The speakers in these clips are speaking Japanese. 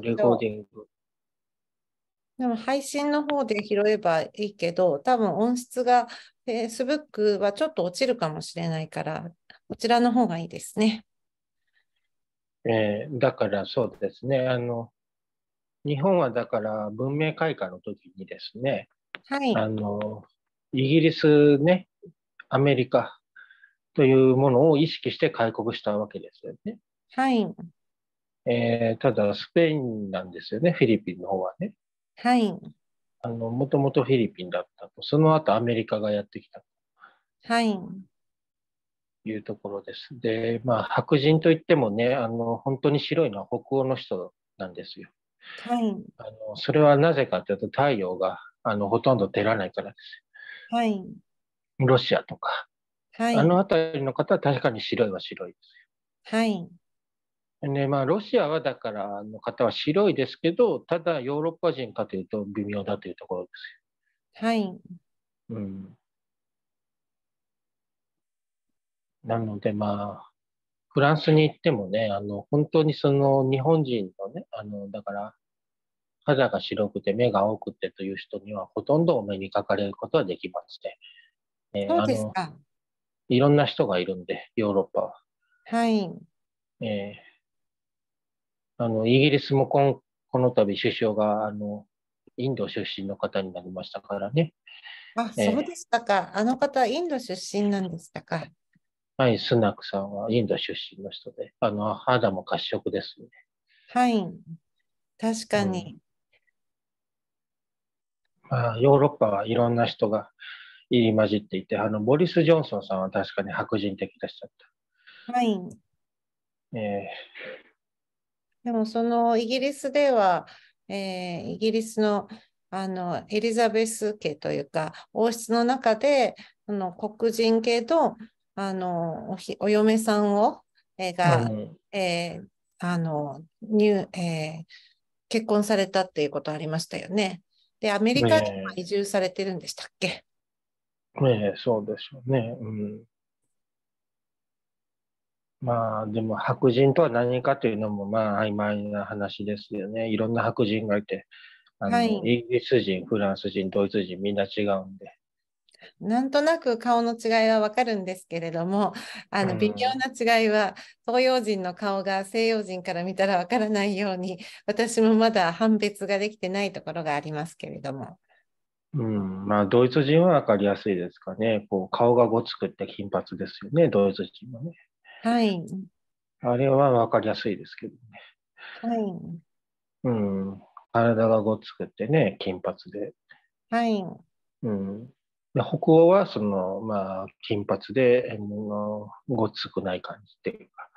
レコーディング。でも配信の方で拾えばいいけど、多分音質が Facebook はちょっと落ちるかもしれないから、こちらの方がいいですね。えー、だからそうですね。あの、日本はだから文明開化の時にですね、はい、あのイギリスね、アメリカというものを意識して開国したわけですよね。はい。えー、ただスペインなんですよね、フィリピンの方はね。はい。あの、もともとフィリピンだったと、その後アメリカがやってきたと。はい。いうところです。で、まあ、白人といってもね、あの、本当に白いのは北欧の人なんですよ。はい。あの、それはなぜかというと、太陽が、あの、ほとんど照らないからです。はい。ロシアとか。はい。あの辺りの方は確かに白いは白いですよ。はい。ねまあ、ロシアはだからの方は白いですけどただヨーロッパ人かというと微妙だというところですはい、うん、なのでまあフランスに行ってもねあの本当にその日本人のねあのだから肌が白くて目が青くてという人にはほとんどお目にかかれることはできまして、ね、えそうですかいろんな人がいるんでヨーロッパははいえーあの、イギリスもここの度首相が、あの、インド出身の方になりましたからね。あ、そうでしたか。あの方、インド出身なんでしたか。はい、スナクさんはインド出身の人で、あの、肌も褐色ですね。はい、確かに。うん、まあ、ヨーロッパはいろんな人が入り混じっていて、あの、ボリス・ジョンソンさんは確かに白人的でした。はい。えーでもそのイギリスでは、えー、イギリスのあのエリザベス家というか王室の中であの黒人系とあのおひお嫁さんを、えー、が、えー、あの入えー、結婚されたっていうことありましたよね。でアメリカに移住されてるんでしたっけ、ねえ、そうでしょうね。うん、まあでも白人とは何かというのもまあ曖昧な話ですよね。いろんな白人がいて、あの、はい、イギリス人、フランス人、ドイツ人、みんな違うんで。なんとなく顔の違いはわかるんですけれども、あの微妙な違いは、東洋人の顔が西洋人から見たらわからないように、私もまだ判別ができてないところがありますけれども。うん、まあドイツ人は分かりやすいですかね。こう顔がごつくって金髪ですよね、ドイツ人はね。はい。あれは分かりやすいですけどね。はい。うん。体がごっつくてね、金髪で。はい。うん。で北欧はその、まあ、金髪で、のごっつくない感じっていうか。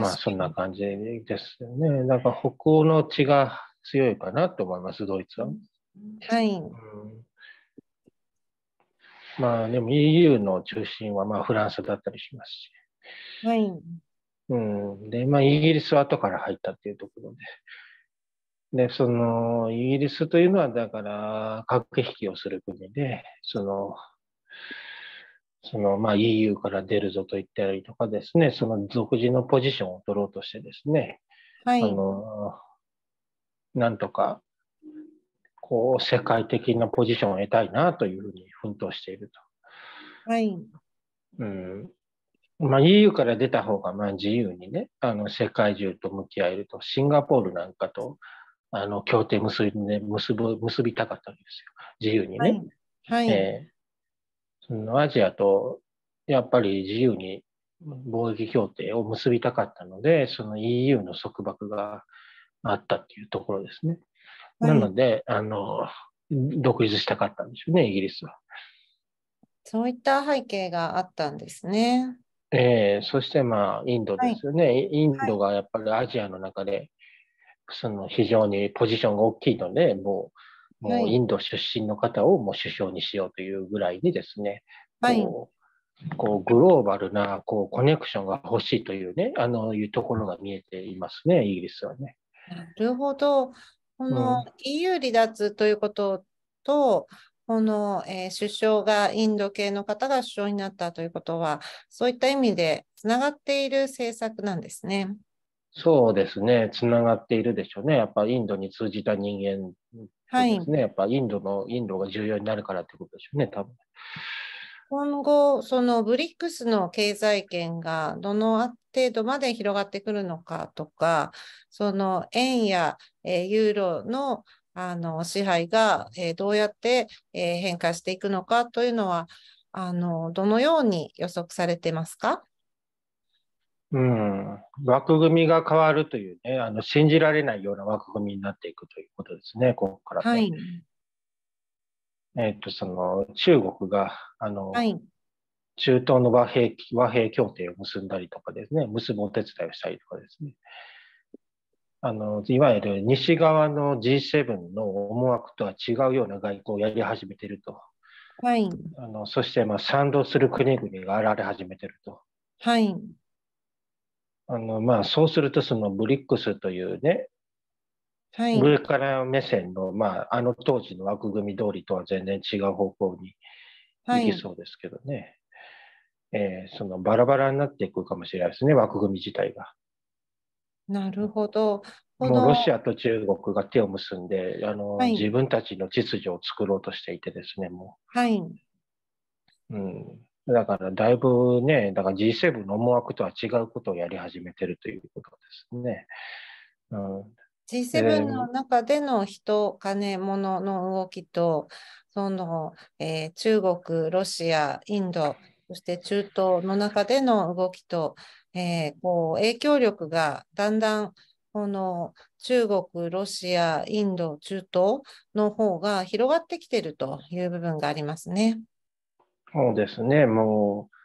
まあ、そんな感じですよね。なんか北欧の血が強いかなと思います、ドイツは。はい。うんまあでも EU の中心はまあフランスだったりしますし。はい。うん、で、まあイギリスは後から入ったっていうところで。で、そのイギリスというのはだから駆け引きをする国で、その、そのまあ EU から出るぞと言ったりとかですね、その独自のポジションを取ろうとしてですね、はい、あのなんとかこう世界的なポジションを得たいなというふうに奮闘していると。はい。うん。まあ、EU から出た方がまあ自由にね、あの世界中と向き合えると、シンガポールなんかとあの協定結び,、ね、結ぶ結びたかったんですよ、自由にね。はい、はい、えー、そのアジアとやっぱり自由に貿易協定を結びたかったので、その EU の束縛があったっていうところですね。なので、あの、独立したかったんですよね、イギリスは。そういった背景があったんですね。えー、そしてまあ、インドですよね、はい、インドがやっぱりアジアの中で、その非常にポジションが大きいので、もう、もうインド出身の方をもう首相にしようというぐらいにですね、はい、こうこうグローバルなこうコネクションが欲しいというね、あのいうところが見えていますね、イギリスはね。なるほど。この EU 離脱ということと、この、えー、首相がインド系の方が首相になったということは、そういった意味でつながっている政策なんですね。そうですね、つながっているでしょうね、やっぱインドに通じた人間ですね、はい、やっぱインドの、インドが重要になるからということでしょうね、多分今後、そのブリックスの経済圏がどの程度まで広がってくるのかとか、その円や、えユーロのあの支配が、えどうやって、え変化していくのかというのはあの、どのように予測されてますかうん、枠組みが変わるというね、あの信じられないような枠組みになっていくということですね、ここから、ね、はい、えっ、と、その中国が、あの、はい、中東の和平和平協定を結んだりとかですね、結ぶお手伝いをしたりとかですね、あのいわゆる西側の G7 の思惑とは違うような外交をやり始めていると、はい、あのそして、まあ、賛同する国々が現れ始めていると。はいあのまあ、そうすると、そのブリックスというね、はい、上から目線の、まあ、あの当時の枠組み通りとは全然違う方向に行きそうですけどね、はい、えー、そのバラバラになっていくかもしれないですね、枠組み自体が。なるほど。もうロシアと中国が手を結んで、あの、はい、自分たちの秩序を作ろうとしていてですね、もう。はい。うん。だからだいぶね、だから G7 の思惑とは違うことをやり始めてるということですね。うん、G7 の中での人、金、物の動きと、その、えー、中国、ロシア、インド、そして中東の中での動きと、えー、こう影響力がだんだんこの中国、ロシア、インド、中東の方が広がってきているという部分がありますね。そうですね、もう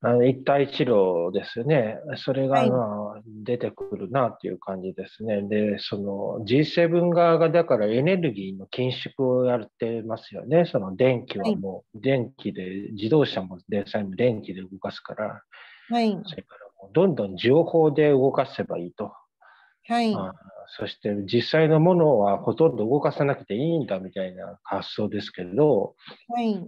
あの一帯一路ですね、それが、まあ出てくるなという感じですね、でその G7 側がだからエネルギーの緊縮をやってますよね、その電気はもう、電気で、自動車も電車も電気で動かすから、はい、それからもうどんどん情報で動かせばいいと。はいあそして実際のものはほとんど動かさなくていいんだみたいな発想ですけど、はい、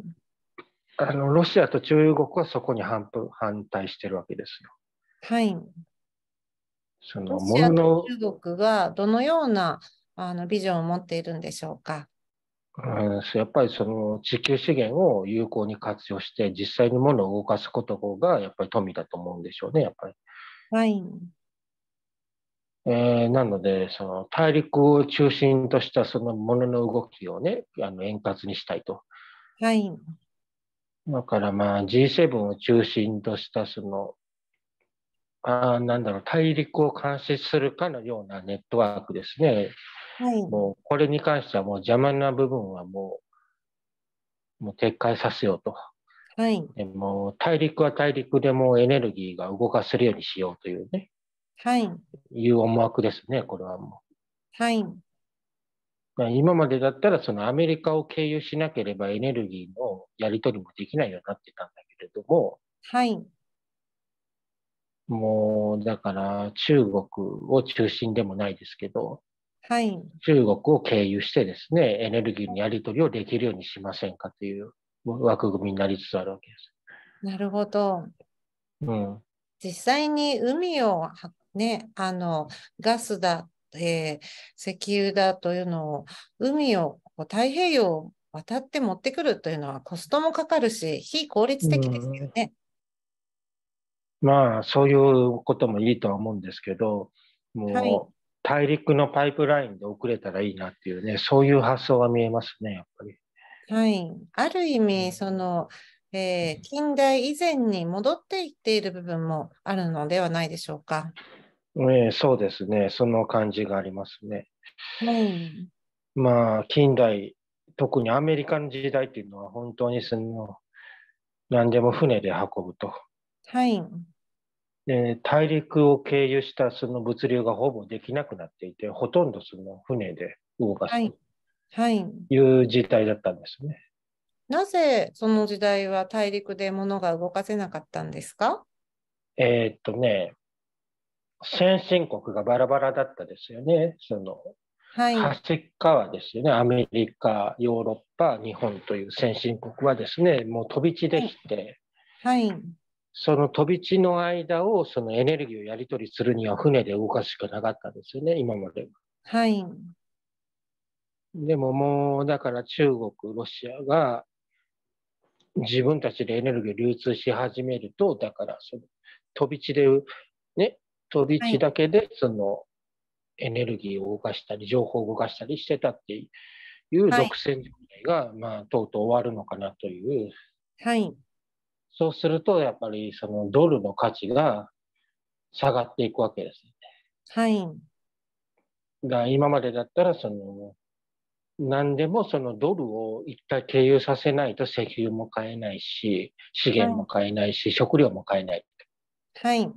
あのロシアと中国はそこに反反対してるわけですよ。はい。そのロシアと中国がどのようなあのビジョンを持っているんでしょうか。うん、やっぱりその地球資源を有効に活用して実際に物を動かすことがやっぱり富だと思うんでしょうねやっぱり。はい。えー、なのでその大陸を中心としたその物の動きをねあの円滑にしたいと。はい。だからまあ G7 を中心としたその、あなんだろう、大陸を監視するかのようなネットワークですね。はい、もうこれに関してはもう邪魔な部分はもう、もう撤回させようと。はい、でも大陸は大陸でもエネルギーが動かせるようにしようというね、はい、いう思惑ですね、これはもう。はい、今までだったらそのアメリカを経由しなければエネルギーのやり取りもできないようになってたんだけれども、はい。もう、だから中国を中心でもないですけど、はい。中国を経由してですね、エネルギーのやり取りをできるようにしませんかという枠組みになりつつあるわけです。なるほど。うん。実際に海をね、あの、ガスだ、えー、石油だというのを、海をこう太平洋渡って持ってくるというのはコストもかかるし、非効率的ですよね。まあ、そういうこともいいとは思うんですけど、もう、はい、大陸のパイプラインで遅れたらいいなっていうね、そういう発想が見えますね、やっぱり。はい。ある意味、その、えー、近代以前に戻っていっている部分もあるのではないでしょうか。えー、そうですね、その感じがありますね。はい、まあ、近代特にアメリカの時代っていうのは本当にその何でも船で運ぶと。はい。で大陸を経由したその物流がほぼできなくなっていてほとんどその船で動かすという時態だったんですね。はいはいなぜその時代は大陸で物が動かせなかったんですかえー、っとね、先進国がバラバラだったですよね。そのはい、端側ですよね、アメリカ、ヨーロッパ、日本という先進国はですね、もう飛び地できて、はい、その飛び地の間をそのエネルギーをやり取りするには船で動かすしかなかったんですよね、今までは。はい、でももう、だから中国、ロシアが自分たちでエネルギーを流通し始めると、だからその飛び地で、ね、飛び地だけでその、はいエネルギーを動かしたり情報を動かしたりしてたっていう独占状態が、はい、まあ、とうとう終わるのかなという、はい、そうするとやっぱりそのドルの価値が下がっていくわけですね。はい、が今までだったらその何でもそのドルを一体経由させないと石油も買えないし資源も買えないし、はい、食料も買えない。はい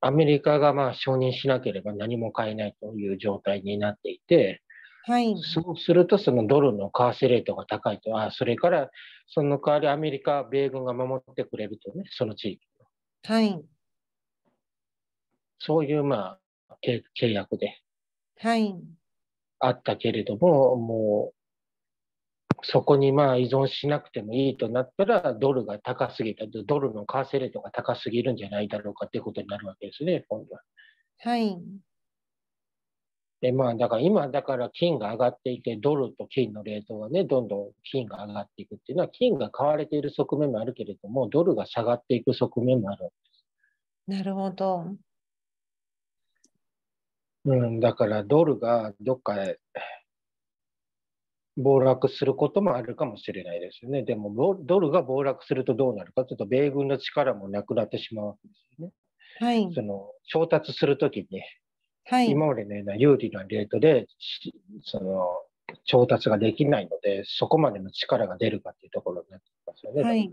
アメリカがまあ承認しなければ何も買えないという状態になっていて、はい、そうするとそのドルの為替レートが高いとあそれからその代わりアメリカ米軍が守ってくれるとねその地域はい、そういうまあ契約で、はい、あったけれどももそこにまあ依存しなくてもいいとなったら、ドルが高すぎた、ドルの為替レートが高すぎるんじゃないだろうかということになるわけですね、今度は。はい。でまあ、だから今、だから金が上がっていて、ドルと金のレートがね、どんどん金が上がっていくっていうのは、金が買われている側面もあるけれども、ドルが下がっていく側面もあるんです。なるほど。うん、だからドルがどっか暴落することもあるかもしれないですよね。でも、ドルが暴落するとどうなるかというと、米軍の力もなくなってしまうわけですよね。はい、その調達するときに、はい、今までのような有利なレートでその調達ができないので、そこまでの力が出るかというところになってきますよね。はい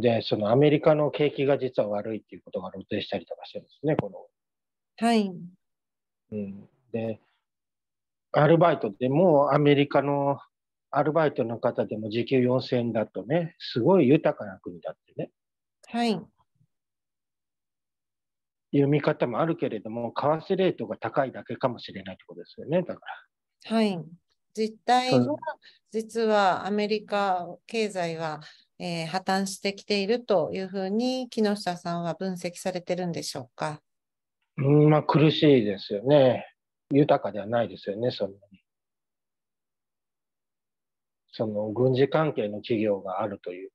で、そのアメリカの景気が実は悪いっていうことが露呈したりとかしてるんですね、この。はい。うん、で、アルバイトでもアメリカのアルバイトの方でも時給4000円だとね、すごい豊かな国だってね。はい。読み方もあるけれども、為替レートが高いだけかもしれないってことですよね、だから。はい。実態は、実はアメリカ経済は、えー、破綻してきているというふうに木下さんは分析されてるんでしょうか。うんまあ、苦しいですよね。豊かではないですよね、そんなに。その軍事関係の企業があるという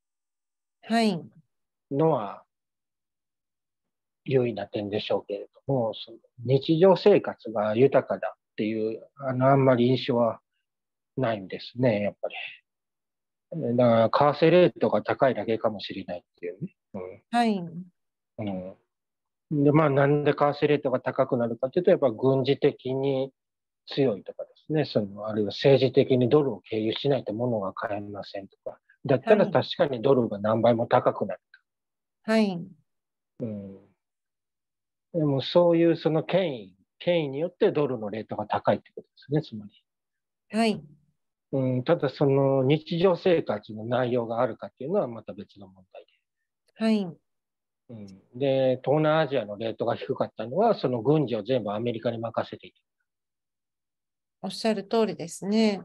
のは、優位な点でしょうけれども、その日常生活が豊かだっていう、あの、あんまり印象はないんですね、やっぱり。だから、為替レートが高いだけかもしれないっていうね。うん、はい。うんで、まあ、なんで為替レートが高くなるかというと、やっぱ軍事的に強いとかですね、その、あるいは政治的にドルを経由しないと物が買えませんとか、だったら確かにドルが何倍も高くなる。はい。うん。でも、そういうその権威、権威によってドルのレートが高いってことですね、つまり。はい。うん、ただ、その日常生活の内容があるかっていうのはまた別の問題で。はい。で、東南アジアのレートが低かったのは、その軍事を全部アメリカに任せていた。おっしゃる通りですね。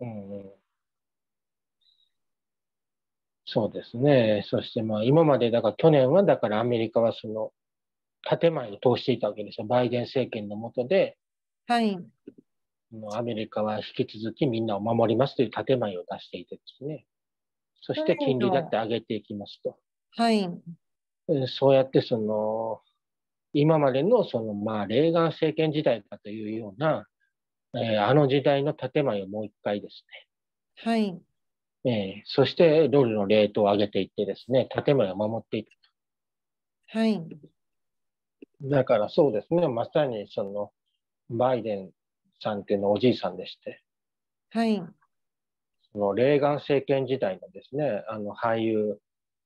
うん、そうですね。そしてまあ今までだから去年はだからアメリカはその建前を通していたわけですよ。バイデン政権の下で。はい。アメリカは引き続きみんなを守りますという建前を出していてですね。そして金利だって上げていきますと。はい。そうやってその今までのそのまあレーガン政権時代かというような、えー、あの時代の建前をもう一回ですね。はい。えー、そしてドルのレートを上げていってですね、建前を守っていくと。はい。だからそうですね、まさにそのバイデンさんっていうのおじいさんでして。はい。そのレーガン政権時代のですね、あの俳優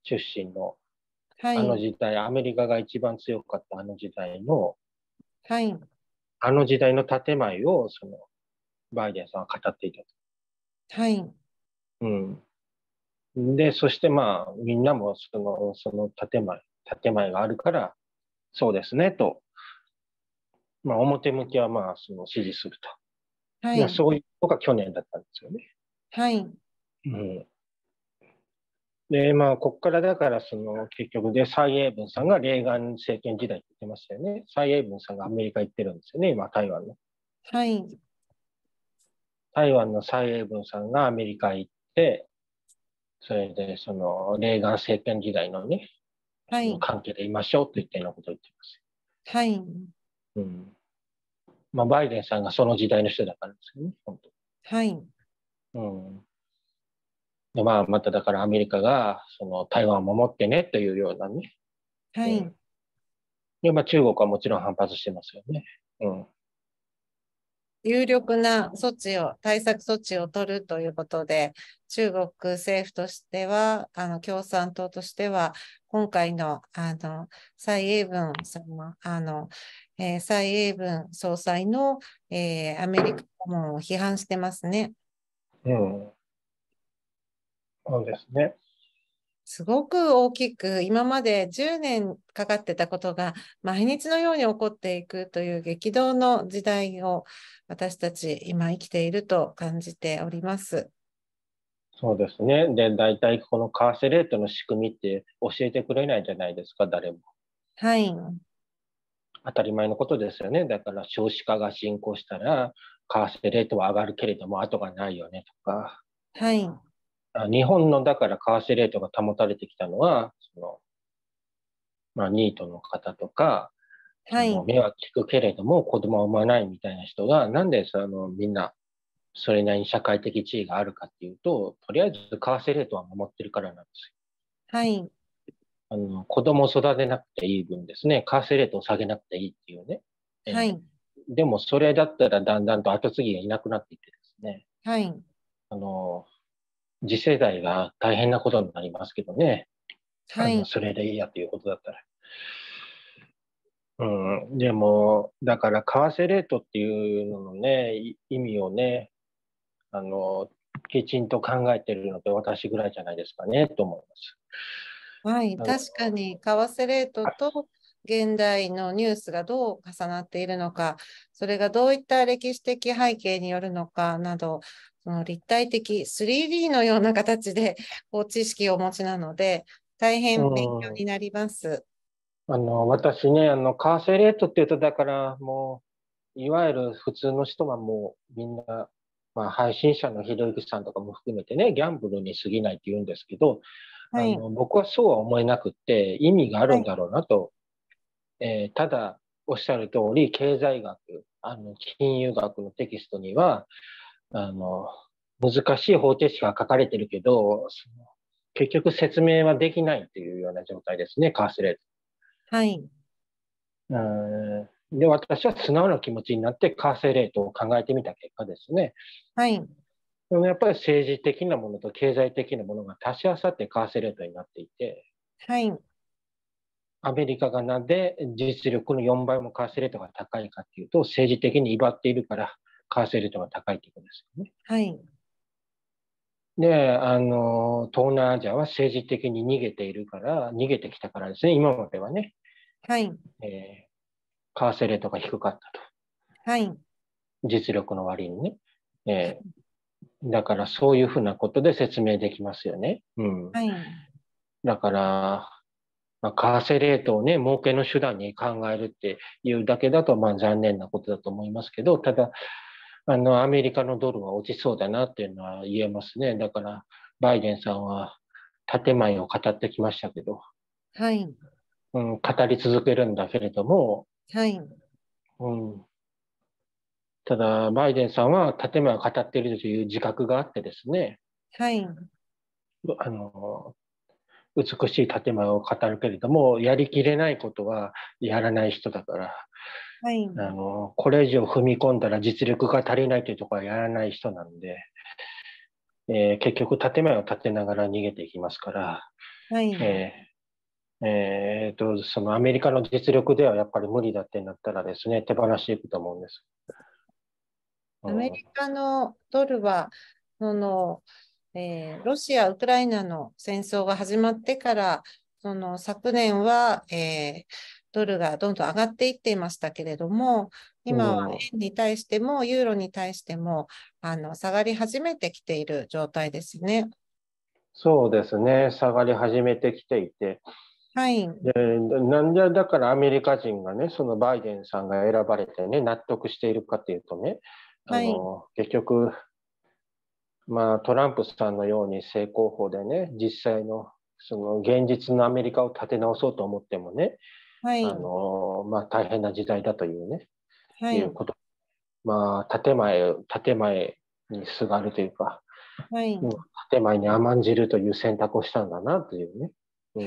出身のはい、あの時代、アメリカが一番強かったあの時代の、はい、あの時代の建前をそのバイデンさんは語っていたと。はい。うん。で、そしてまあ、みんなもその、その建前、建前があるから、そうですね、と。まあ、表向きはまあ、その支持すると。はい。そういうのが去年だったんですよね。はい。うん。で、まあ、ここからだから、その、結局で、蔡英文さんがレーガン政権時代って言ってましたよね。蔡英文さんがアメリカ行ってるんですよね、今、台湾の。はい。台湾の蔡英文さんがアメリカ行って、それで、その、レーガン政権時代のね、はい、関係でいましょうといったようなことを言ってます。はい。うん。まあ、バイデンさんがその時代の人だからですよね、本当。はい。うん。でまあ、まただからアメリカがその台湾を守ってねというようなね。はい。うん、でまあ、中国はもちろん反発してますよね。うん。有力な措置を、対策措置を取るということで、中国政府としては、あの共産党としては、今回のあの蔡英文さんあの、えー、蔡英文総裁の、えー、アメリカ訪問を批判してますね。うんそうですね。すごく大きく今まで10年かかってたことが毎日のように起こっていくという激動の時代を私たち今生きていると感じております。そうですね。で、大体このカーセレートの仕組みって教えてくれないじゃないですか、誰も。はい。当たり前のことですよね。だから少子化が進行したら、カーセレートは上がるけれども、後がないよねとか。はい。日本のだから為替レートが保たれてきたのは、そのまあ、ニートの方とか、はい、目は利くけれども子供は産まないみたいな人が、なんでそのみんなそれなりに社会的地位があるかっていうと、とりあえず為替レートは守ってるからなんですよ。はい。あの子供を育てなくていい分ですね、為替レートを下げなくていいっていうね。はい。でもそれだったらだんだんと後継ぎがいなくなっていってですね。はい。あの次世代が大変なことになりますけどね、はい、それでいいやということだったら。うん、でも、だから、為替レートっていうののね、意味をね、あの、きちんと考えてるのって私ぐらいじゃないですかね、と思います。はい、確かに、為替レートと現代のニュースがどう重なっているのか、それがどういった歴史的背景によるのかなど、その立体的 3D のような形で こう知識をお持ちなので、大変勉強になります。あの私ね、あの、カーセレートっていうと、だからもう、いわゆる普通の人はもうみんな、まあ、配信者のひろゆきさんとかも含めてね、ギャンブルに過ぎないって言うんですけど、はい、あの僕はそうは思えなくって、意味があるんだろうなと、はい、えー、ただおっしゃる通り、経済学、あの金融学のテキストには、あの、難しい方程式は書かれてるけど、結局説明はできないっていうような状態ですね、カーセレート。はい。で、私は素直な気持ちになってカーセレートを考えてみた結果ですね。はい。でもやっぱり政治的なものと経済的なものが足し合わさってカーセレートになっていて。はい。アメリカがなんで実力の4倍もカーセレートが高いかっていうと、政治的に威張っているから、レートが高いということですよね。はい。で、あの、東南アジアは政治的に逃げているから、逃げてきたからですね、今まではね。はい。えー、為替レートが低かったと。はい。実力の割にね。えー、だからそういうふうなことで説明できますよね。うん。はい。だから、まあ、為替レートをね、儲けの手段に考えるっていうだけだと、まあ残念なことだと思いますけど、ただ、あの、アメリカのドルは落ちそうだなっていうのは言えますね。だから、バイデンさんは建前を語ってきましたけど、はい。うん、語り続けるんだけれども、はい。うん。ただ、バイデンさんは建前を語っているという自覚があってですね、はい。あの、美しい建前を語るけれども、やりきれないことはやらない人だから、はい、あのこれ以上踏み込んだら実力が足りないというところはやらない人なんで、えー、結局建前を立てながら逃げていきますから、はいえー、えー、とそのアメリカの実力ではやっぱり無理だってなったらですね手放していくと思うんです。アメリカのドルはその、えー、ロシア・ウクライナの戦争が始まってからその昨年は、えー、ドルがどんどん上がっていっていましたけれども、今は円に対してもユーロに対してもあの下がり始めてきている状態ですね。そうですね、下がり始めてきていて。はい、でなんでだからアメリカ人がね、そのバイデンさんが選ばれてね、納得しているかというとね、あの、はい、結局、まあ、トランプさんのように正攻法でね、実際のその現実のアメリカを立て直そうと思ってもね、はい、あのまあ、大変な時代だというね、はい、いうこと、まあ、建前建前にすがるというか、はい、建前に甘んじるという選択をしたんだなというね。うん、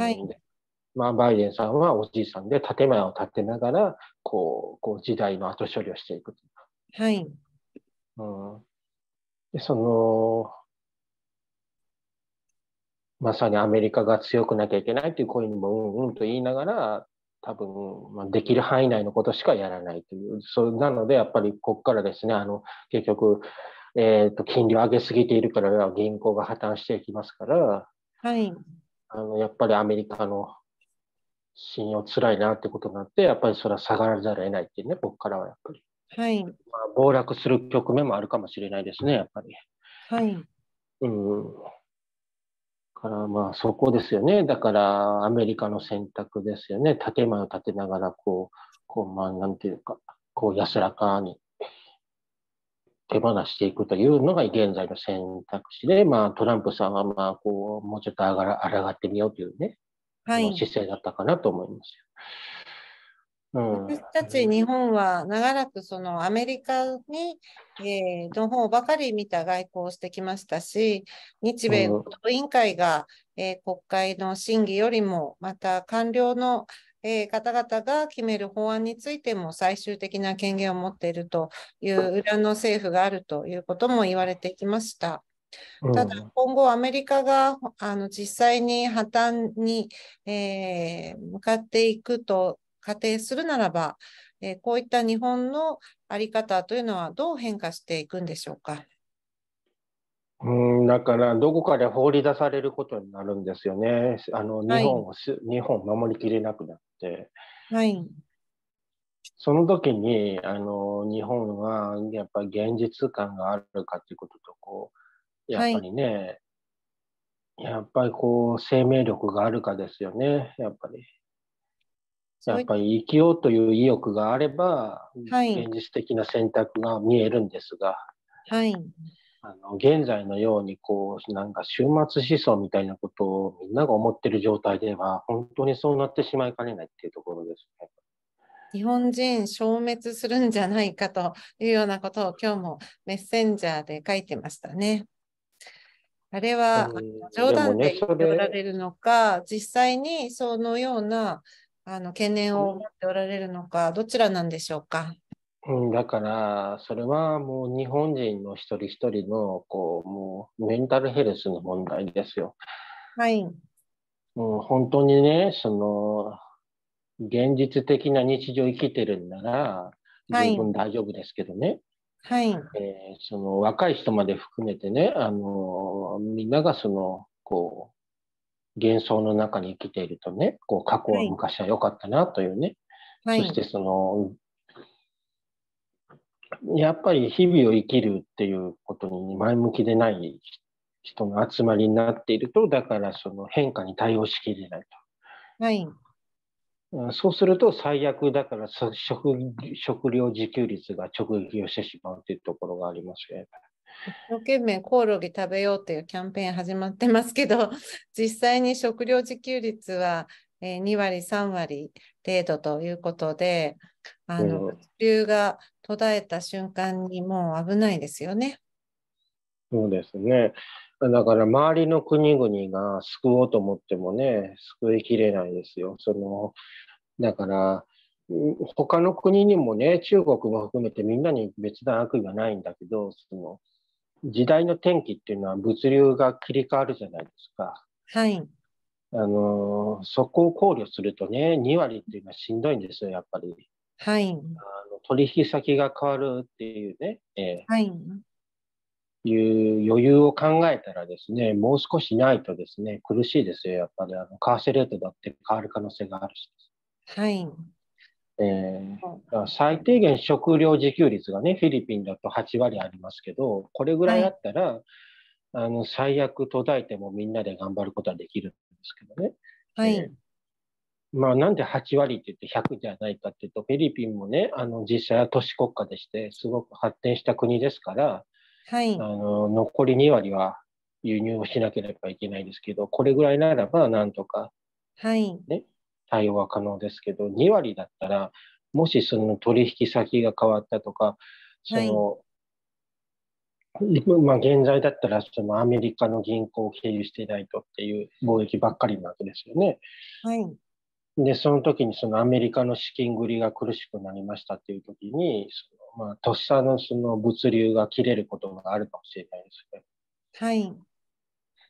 まあ、バイデンさんはおじいさんで建前を立てながらこうこう時代の後処理をしていくというはいうん、でそのまさにアメリカが強くなきゃいけないという声にもうんうんと言いながら多分、まあ、できる範囲内のことしかやらないという。そうなので、やっぱりここからですね、あの、結局、えっ、ー、と、金利を上げすぎているから、銀行が破綻していきますから、はい。あの、やっぱりアメリカの信用つらいなってことになって、やっぱりそれは下がらざるを得ないっていうね、ここからはやっぱり。はい。まあ、暴落する局面もあるかもしれないですね、やっぱり。はい。うん。からまあそこですよね。だからアメリカの選択ですよね。建前を立てながらこう、こうまあなんていうか、こう安らかに手放していくというのが現在の選択肢で、まあトランプさんはまあこう、もうちょっとあがら、抗ってみようというね、はい、姿勢だったかなと思いますよ。私たち日本は長らくそのアメリカに、えー、の方ばかり見た外交をしてきましたし、日米国土委員会が、えー、国会の審議よりも、また官僚の、えー、方々が決める法案についても最終的な権限を持っているという裏の政府があるということも言われてきました。ただ今後アメリカがあの実際に破綻に、えー、向かっていくと仮定するならば、えー、こういった日本の在り方というのはどう変化していくんでしょうか。うんだからどこかで放り出されることになるんですよね。あの日本を、はい、日本守りきれなくなって。はい。その時にあの日本はやっぱ現実感があるかということとこうやっぱりね、はい、やっぱりこう生命力があるかですよねやっぱり。やっぱり生きようという意欲があれば、はい、現実的な選択が見えるんですが、はい、あの現在のようにこうなんか終末思想みたいなことをみんなが思ってる状態では本当にそうなってしまいかねないっていうところですね。日本人消滅するんじゃないかというようなことを今日もメッセンジャーで書いてましたね。あれは冗談で言っておられるのか、実際にそのようなあの懸念を持っておられるのか、どちらなんでしょうか。うん、だから、それはもう日本人の一人一人のこうもうメンタルヘルスの問題ですよ。はい、う本当にね、その現実的な日常生きてるんなら、十分大丈夫ですけどね。はい、はい、えー、その若い人まで含めてね、あのみんながそのこ幻想の中に生きているとね、こう過去は昔は良かったなというね、はい、そしてその、やっぱり日々を生きるっていうことに前向きでない人の集まりになっていると、だからその変化に対応しきれないと。はい。そうすると最悪だから食食料自給率が直撃をしてしまうというところがありますよね。一生懸命コオロギ食べようというキャンペーン始まってますけど 実際に食料自給率は2割3割程度ということであの流が途絶えた瞬間にもう危ないですよね。そうですねだから周りの国々が救おうと思ってもね救いきれないですよ。そのだから他の国にもね中国も含めてみんなに別段悪意はないんだけどその時代の転機っていうのは物流が切り替わるじゃないですか。はい。あのそこを考慮するとね2割っていうのはしんどいんですよやっぱり。はい。あの取引先が変わるっていうね、えー、はい。いう余裕を考えたらですね、もう少しないとですね、苦しいですよ、やっぱり、あの、為替レートだって変わる可能性があるし。はい。えー、最低限食料自給率がねフィリピンだと8割ありますけどこれぐらいあったら、はい、あの最悪途絶えてもみんなで頑張ることはできるんですけどね。はい、えー、まあ、なんで8割って言って100じゃないかっていうとフィリピンもねあの実際は都市国家でしてすごく発展した国ですから、はい、あの残り2割は輸入をしなければいけないですけどこれぐらいならばなんとか、はいね、対応は可能ですけど、2割だったら、もしその取引先が変わったとか、その、はいまあ、現在だったらそのアメリカの銀行を経由していないとっていう貿易ばっかりなわけですよね。はい、でその時にそのアメリカの資金繰りが苦しくなりましたっていう時にその、まあ、とっさのその物流が切れることがあるかもしれないですね。はい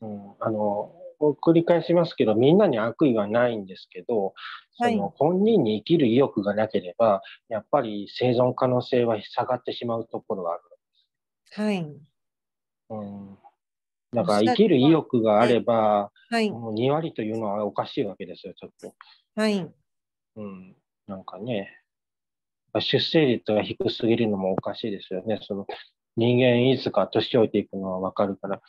うん、あの繰り返しますけどみんなに悪意はないんですけど、その本人に生きる意欲がなければやっぱり生存可能性は下がってしまうところはあるんです。はい、うんだから生きる意欲があれば、はい、もう2割というのはおかしいわけですよ、ちょっと。はい。うん、なんかね、出生率が低すぎるのもおかしいですよね。その人間いつか年老いていくのはわかるから、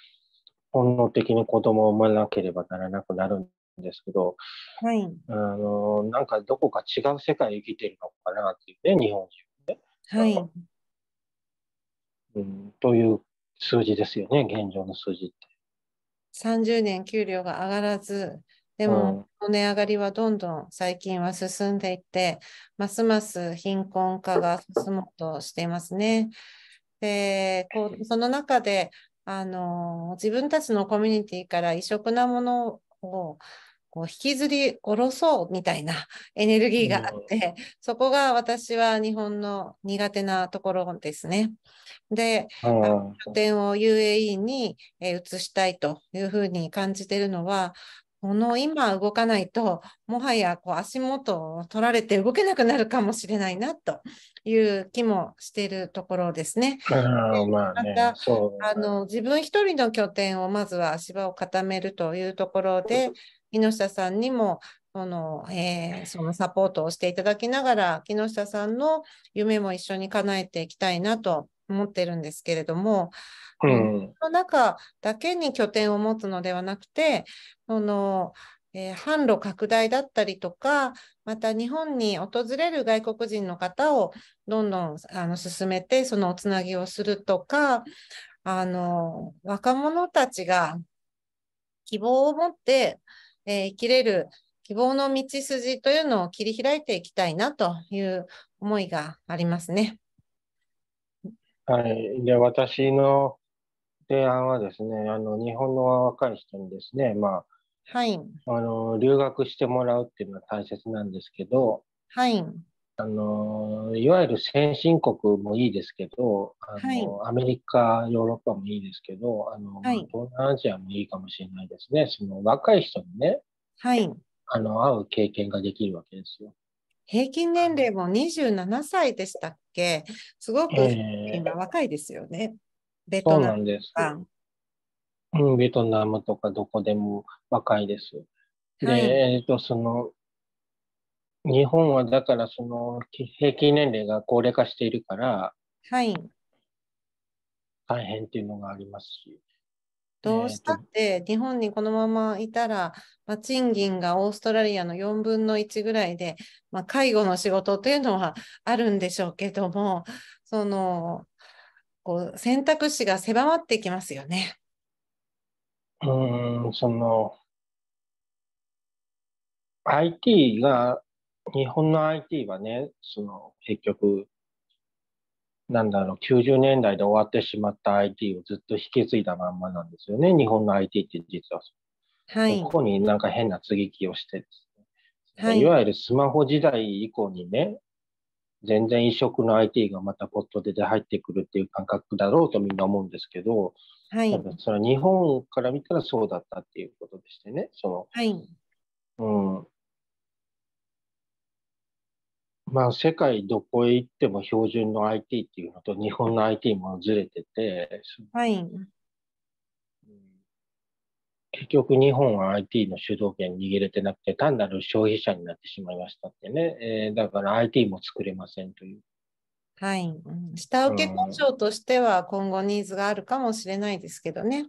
本能的に子供を産まなければならなくなるんですけど、はい、あのなんかどこか違う世界生きてるのかなっていうね日本人ね。はい、うん、という数字ですよね現状の数字って。30年給料が上がらずでも、うん、値上がりはどんどん最近は進んでいってますます貧困化が進もうとしていますね。でこうその中であの、自分たちのコミュニティから異色なものをこう引きずり下ろそうみたいな エネルギーがあって、そこが私は日本の苦手なところですね。で、拠点を UAE に移したいというふうに感じてるのは、この今動かないと、もはやこう足元を取られて動けなくなるかもしれないなという気もしているところですね。ままたあの自分一人の拠点をまずは足場を固めるというところで、木下さんにもその,、えー、そのサポートをしていただきながら、木下さんの夢も一緒に叶えていきたいなと思ってるんですけれども、うん、の中だけに拠点を持つのではなくて、そのえー、販路拡大だったりとか、また日本に訪れる外国人の方をどんどんあの進めて、そのおつなぎをするとか、あの若者たちが希望を持って、えー、生きれる希望の道筋というのを切り開いていきたいなという思いがありますね。はい、で私の提案はですね、あの日本の若い人にですね、まあ、はい、あの留学してもらうっていうのは大切なんですけど、はい、あのいわゆる先進国もいいですけどあの、はい、アメリカヨーロッパもいいですけどあの、はい、東南アジアもいいかもしれないですねその若い人にね、はい、あの会う経験ができるわけですよ。平均年齢も27歳でしたっけすごく今若いですよね。ベトナムとか。うん、ベトナムとかどこでも若いです。で、はい、えっ、ー、と、その、日本はだからその平均年齢が高齢化しているから、はい。大変っていうのがありますし。どうしたって日本にこのままいたら、まあ、賃金がオーストラリアの4分の1ぐらいで、まあ、介護の仕事というのはあるんでしょうけどもそのこう選択肢が狭まってきますよね。うん、その IT が、日本の IT はね、その結局、なんだろう、90年代で終わってしまった IT をずっと引き継いだまんまなんですよね、日本の IT って実は。はい。ここになんか変な接ぎ木をしてね、はい、いわゆるスマホ時代以降にね、全然異色の IT がまたポットで入ってくるっていう感覚だろうとみんな思うんですけど、はい、それ日本から見たらそうだったっていうことでしてね。そのはい、うんまあ、世界どこへ行っても標準の IT っていうのと日本の IT もずれてて、はい、結局日本は IT の主導権握れてなくて単なる消費者になってしまいましたってね、えー、だから IT も作れませんという。はい、下請け工場としては今後ニーズがあるかもしれないですけどね。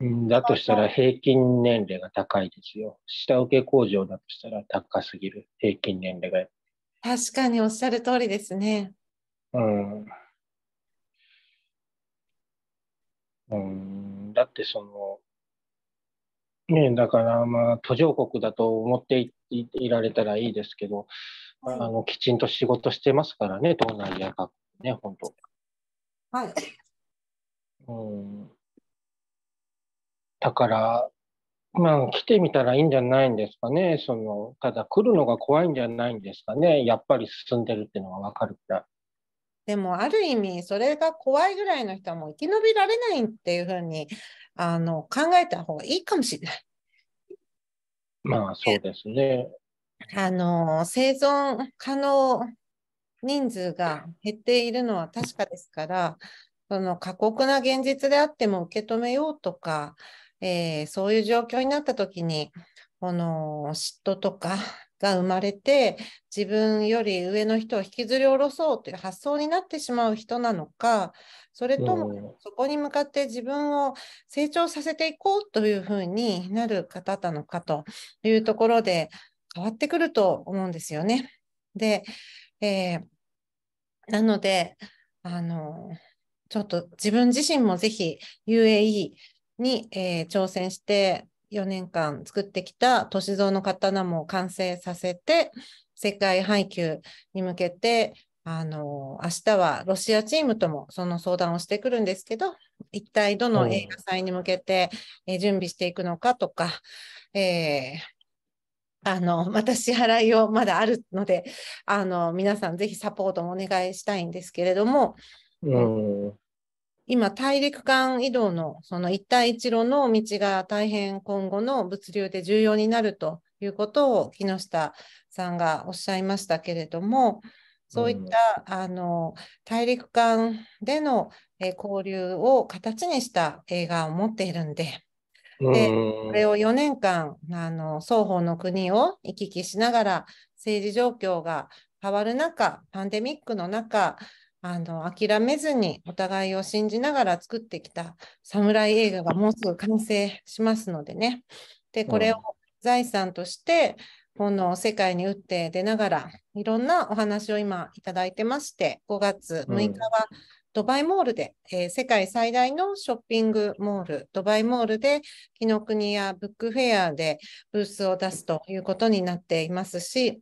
うん、だとしたら平均年齢が高いですよ。下請け工場だとしたら高すぎる平均年齢が。確かにおっしゃる通りですね。うん。うん、だってそのね、だから、まあ、途上国だと思っていられたらいいですけど、はい、あのきちんと仕事してますからね、東南ア各ね、本当。はい。うん、だから、まあ、来てみたらいいんじゃないんですかね、そのただ来るのが怖いんじゃないんですかね、やっぱり進んでるっていうのが分かるから。でもある意味それが怖いぐらいの人はもう生き延びられないっていうふうにあの考えた方がいいかもしれない。まあそうですね。あの生存可能人数が減っているのは確かですからその過酷な現実であっても受け止めようとか、えー、そういう状況になった時にこの嫉妬とかが生まれて自分より上の人を引きずり下ろそうという発想になってしまう人なのかそれともそこに向かって自分を成長させていこうというふうになる方なのかというところで変わってくると思うんですよね。で、えー、なのであのちょっと自分自身もぜひ UAE に、えー、挑戦して4年間作ってきた歳三の刀も完成させて世界配給に向けてあの明日はロシアチームともその相談をしてくるんですけど一体どの映画祭に向けて、え準備していくのかとか、えー、あのまた支払いをまだあるのであの皆さんぜひサポートもお願いしたいんですけれども、うん、今、大陸間移動のその一帯一路の道が大変今後の物流で重要になるということを木下さんがおっしゃいましたけれども、そういった、うん、あの大陸間での、交流を形にした映画を持っているんで、でこれを4年間あの双方の国を行き来しながら政治状況が変わる中、パンデミックの中、あの諦めずにお互いを信じながら作ってきた侍映画がもうすぐ完成しますのでね。でこれを財産としてこの世界に打って出ながらいろんなお話を今いただいてまして5月6日はドバイモールで、うん、えー、世界最大のショッピングモールドバイモールで紀ノ国やブックフェアでブースを出すということになっていますし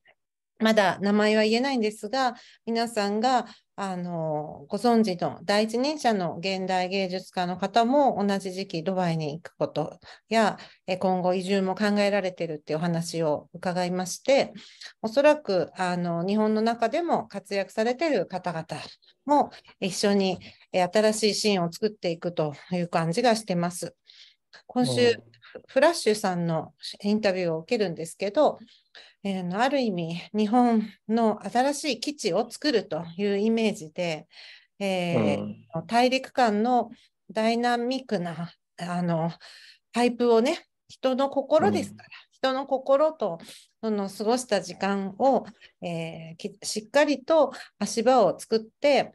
まだ名前は言えないんですが皆さんがあの、ご存知の第一人者の現代芸術家の方も同じ時期ドバイに行くことや、今後移住も考えられているっていうお話を伺いまして、おそらく、あの、日本の中でも活躍されている方々も一緒に新しいシーンを作っていくという感じがしてます。今週、フラッシュさんのインタビューを受けるんですけど、えー、ある意味日本の新しい基地を作るというイメージで、えーうん、大陸間のダイナミックなあのパイプをね人の心ですから、うん、人の心とその過ごした時間を、えー、しっかりと足場を作って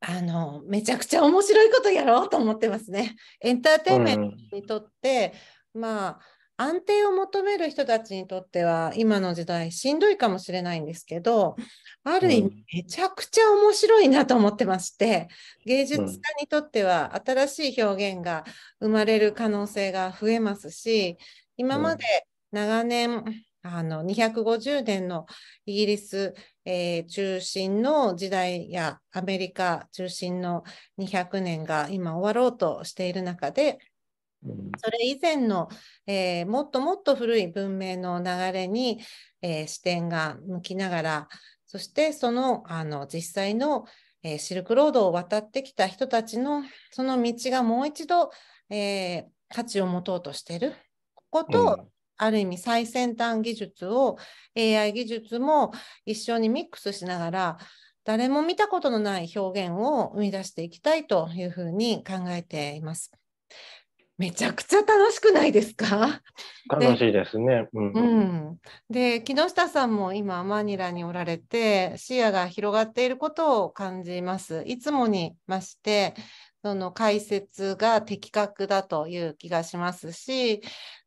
あのめちゃくちゃ面白いことやろうと思ってますね。エンターテインメントにとって、うん、まあ安定を求める人たちにとっては今の時代しんどいかもしれないんですけどある意味めちゃくちゃ面白いなと思ってまして芸術家にとっては新しい表現が生まれる可能性が増えますし今まで長年あの250年のイギリス、えー、中心の時代やアメリカ中心の200年が今終わろうとしている中でそれ以前の、えー、もっともっと古い文明の流れに、えー、視点が向きながらそしてそのあの実際の、えー、シルクロードを渡ってきた人たちのその道がもう一度、え価値を持とうとしてること、うん、ある意味最先端技術を AI 技術も一緒にミックスしながら誰も見たことのない表現を生み出していきたいというふうに考えています。めちゃくちゃ楽しくないですか楽しいですね。うん、うん、で木下さんも今マニラにおられて視野が広がっていることを感じます。いつもにましてその解説が的確だという気がしますし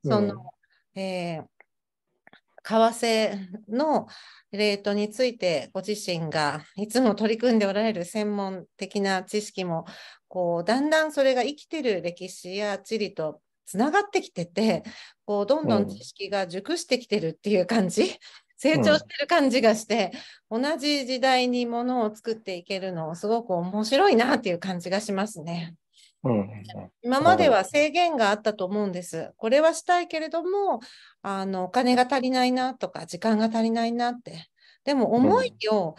その、うん、えー、為替のレートについてご自身がいつも取り組んでおられる専門的な知識もこうだんだんそれが生きてる歴史や地理とつながってきててこうどんどん知識が熟してきてるっていう感じ、うん、成長してる感じがして、うん、同じ時代にものを作っていけるのすごく面白いなっていう感じがしますね。うん、今までは制限があったと思うんです。これはしたいけれどもあのお金が足りないなとか時間が足りないなってでも思いを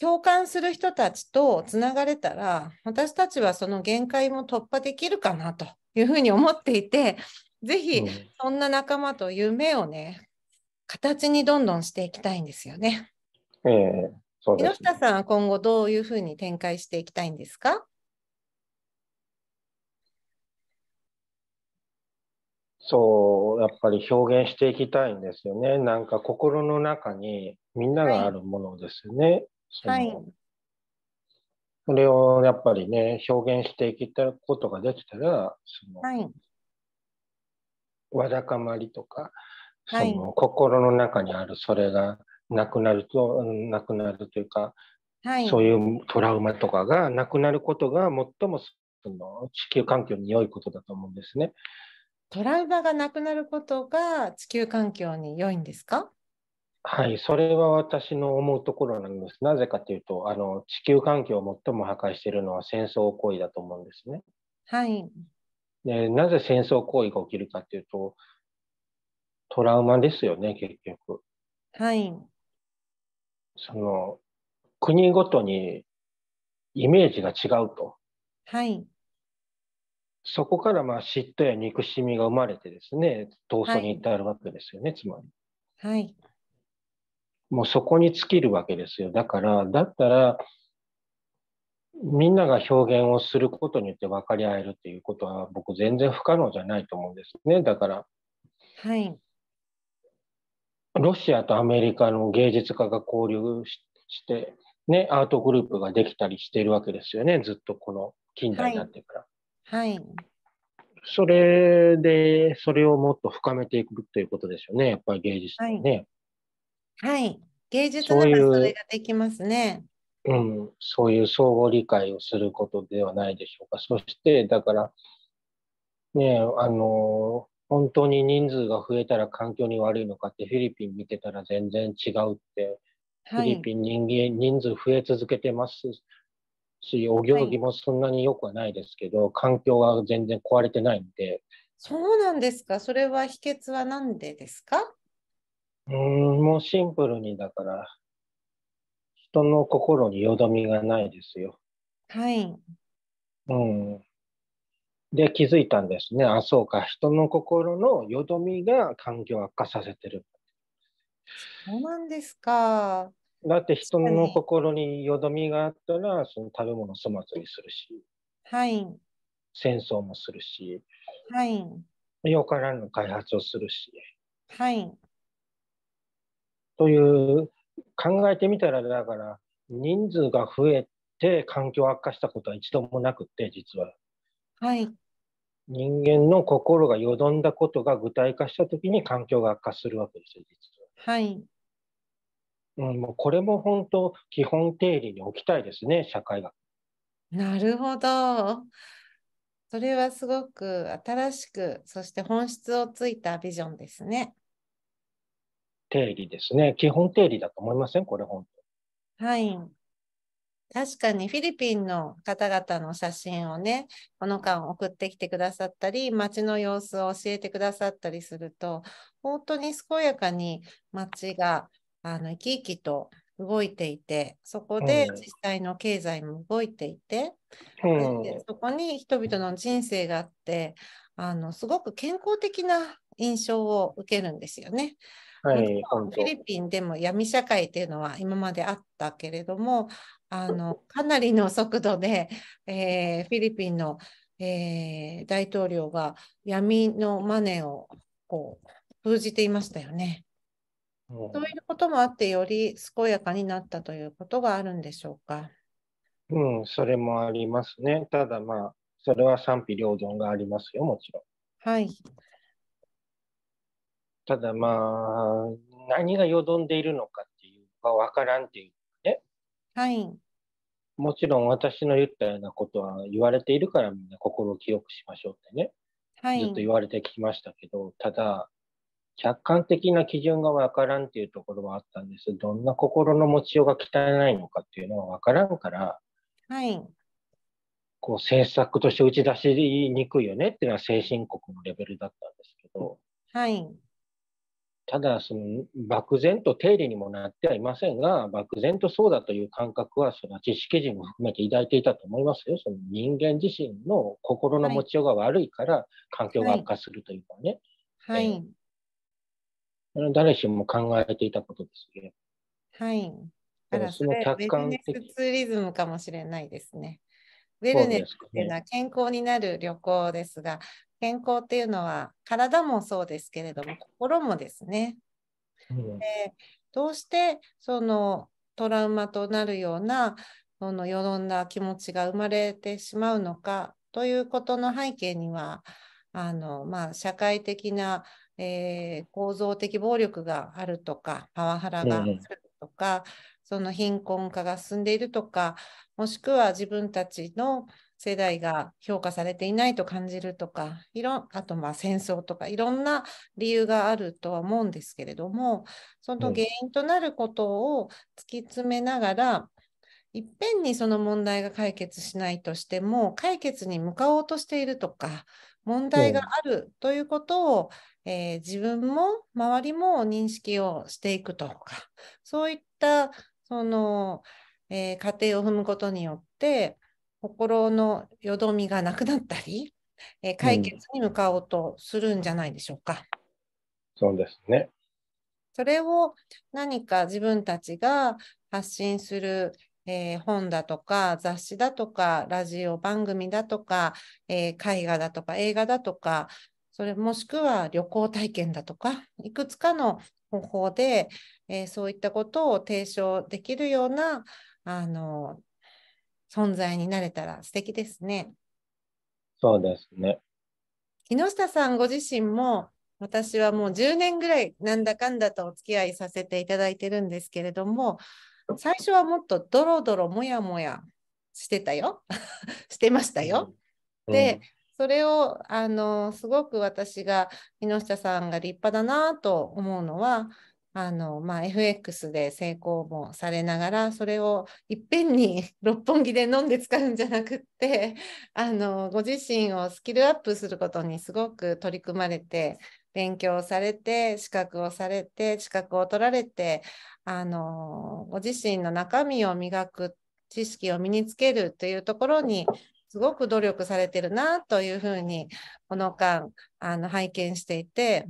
共感する人たちとつながれたら私たちはその限界も突破できるかなというふうに思っていてぜひそんな仲間と夢をね形にどんどんしていきたいんですよね。えー、そうです木下さんは今後どういうふうに展開していきたいんですかそう、やっぱり表現していきたいんですよね。なんか心の中にみんながあるものですよね。はい。それをやっぱりね、表現していけたことができたら、その、はい、わだかまりとか、その心の中にあるそれがなくなると、なくなるというか、はい、そういうトラウマとかがなくなることが最もその地球環境に良いことだと思うんですね。トラウマがなくなることが地球環境に良いんですかはい、それは私の思うところなんです。なぜかというと、あの地球環境を最も破壊しているのは戦争行為だと思うんですね。はい。でなぜ戦争行為が起きるかというと、トラウマですよね、結局。はい。その国ごとにイメージが違うと。はい。そこからまあ嫉妬や憎しみが生まれてですね、闘争に至るわけですよね、はい、つまり。はい。もうそこに尽きるわけですよ。だから、だったら、みんなが表現をすることによって分かり合えるっていうことは、僕全然不可能じゃないと思うんですね。だから、はい。ロシアとアメリカの芸術家が交流して、ね、アートグループができたりしているわけですよね。ずっとこの近代になってから。はい、はいそれで、それをもっと深めていくということですよね、やっぱり芸術ってね。はい。芸術ならそれができますね。うん、そういう相互理解をすることではないでしょうか。そして、だから、ねあの、本当に人数が増えたら環境に悪いのかってフィリピン見てたら全然違うって、はい、フィリピン人間人数増え続けてますし、お行儀もそんなに良くはないですけど、はい、環境は全然壊れてないんで。そうなんですかそれは秘訣は何でですかうん、もうシンプルにだから、人の心によどみがないですよ。はい。うん。で、気づいたんですね。あ、そうか。人の心のよどみが環境を悪化させてる。そうなんですか。だって人の心によどみがあったら、その食べ物粗末にするし、はい。戦争もするし、はい。よからぬ開発をするし、はい。という考えてみたらだから人数が増えて環境悪化したことは一度もなくって実は。はい人間の心がよどんだことが具体化した時に環境が悪化するわけですよ実は。はい、うん、もうこれも本当基本定理に置きたいですね社会がなるほど。それはすごく新しくそして本質をついたビジョンですね。定理ですね。基本定理だと思いませんこれ本当。はい。確かにフィリピンの方々の写真をね、この間送ってきてくださったり、街の様子を教えてくださったりすると、本当に健やかに街があの生き生きと動いていて、そこで実際の経済も動いていて、うん、そこに人々の人生があってあの、すごく健康的な印象を受けるんですよね。はい、フィリピンでも闇社会っていうのは今まであったけれどもあのかなりの速度で、えー、フィリピンの、えー、大統領が闇のマネーをこう封じていましたよね。そういうこともあってより健やかになったということがあるんでしょうか。うん、それもありますね。ただまあそれは賛否両論がありますよもちろん。はい。ただまあ、何がよどんでいるのかっていうのが分からんっていうね。はい。もちろん私の言ったようなことは言われているからみんな心を清くしましょうってね。はい。ずっと言われてきましたけど、ただ、客観的な基準が分からんっていうところはあったんです。どんな心の持ちようが汚いのかっていうのは分からんから、はい。こう政策として打ち出しにくいよねっていうのは先進国のレベルだったんですけど、はい。ただその漠然と定理にもなってはいませんが漠然とそうだという感覚はその知識人も含めて抱いていたと思いますよその人間自身の心の持ちようが悪いから環境が悪化するというかね、はい、えー、誰しも考えていたことですね。はいだからその客観的ツーリズムかもしれないですね。ウェルネスというのは健康になる旅行ですが、健康っていうのは体もそうですけれども心もですね。うん、どうしてそのトラウマとなるようなそのよんだ気持ちが生まれてしまうのかということの背景にはあの、まあ、社会的な、えー、構造的暴力があるとかパワハラがあるとか、うん、その貧困化が進んでいるとかもしくは自分たちの世代が評価されていないと感じるとかいろあとまあ戦争とかいろんな理由があるとは思うんですけれどもその原因となることを突き詰めながら、いっぺんにその問題が解決しないとしても解決に向かおうとしているとか問題があるということを、えー、自分も周りも認識をしていくとかそういったその、えー、過程を踏むことによって心のよどみがなくなったり、えー、解決に向かおうとするんじゃないでしょうか。うん、そうですね。それを何か自分たちが発信する、えー、本だとか雑誌だとかラジオ番組だとか、えー、絵画だとか映画だとかそれもしくは旅行体験だとかいくつかの方法で、えー、そういったことを提唱できるようなあの存在になれたら素敵ですね。そうですね。木下さんご自身も私はもう10年ぐらいなんだかんだとお付き合いさせていただいてるんですけれども最初はもっとドロドロモヤモヤしてたよ してましたよ。うん、で、それをあのすごく私が木下さんが立派だなと思うのはあの、まあ、FX で成功もされながらそれをいっぺんに 六本木で飲んで使うんじゃなくって あのご自身をスキルアップすることにすごく取り組まれて勉強されて資格をされて資格を取られてあのご自身の中身を磨く知識を身につけるというところにすごく努力されてるなというふうにこの間あの拝見していて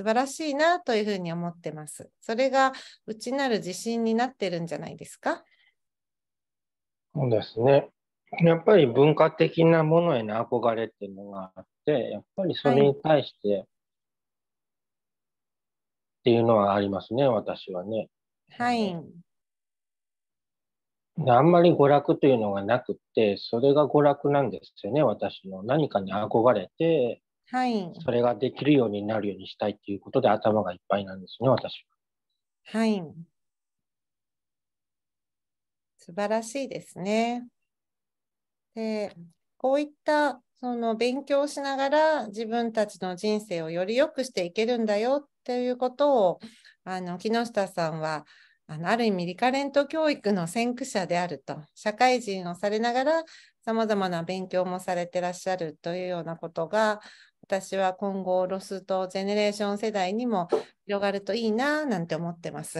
素晴らしいなというふうに思ってます。それが内なる自信になってるんじゃないですかそうですね。やっぱり文化的なものへの憧れっていうのがあって、やっぱりそれに対して、っていうのはありますね、私はね。はい。あんまり娯楽というのがなくって、それが娯楽なんですよね、私の。何かに憧れて、はい、それができるようになるようにしたいっていうことで頭がいっぱいなんですね、私は。はい。素晴らしいですね。で、こういったその勉強しながら自分たちの人生をより良くしていけるんだよっていうことをあの木下さんはあのある意味リカレント教育の先駆者であると社会人をされながらさまざまな勉強もされてらっしゃるというようなことが私は今後ロスとジェネレーション世代にも広がるといいななんて思ってます。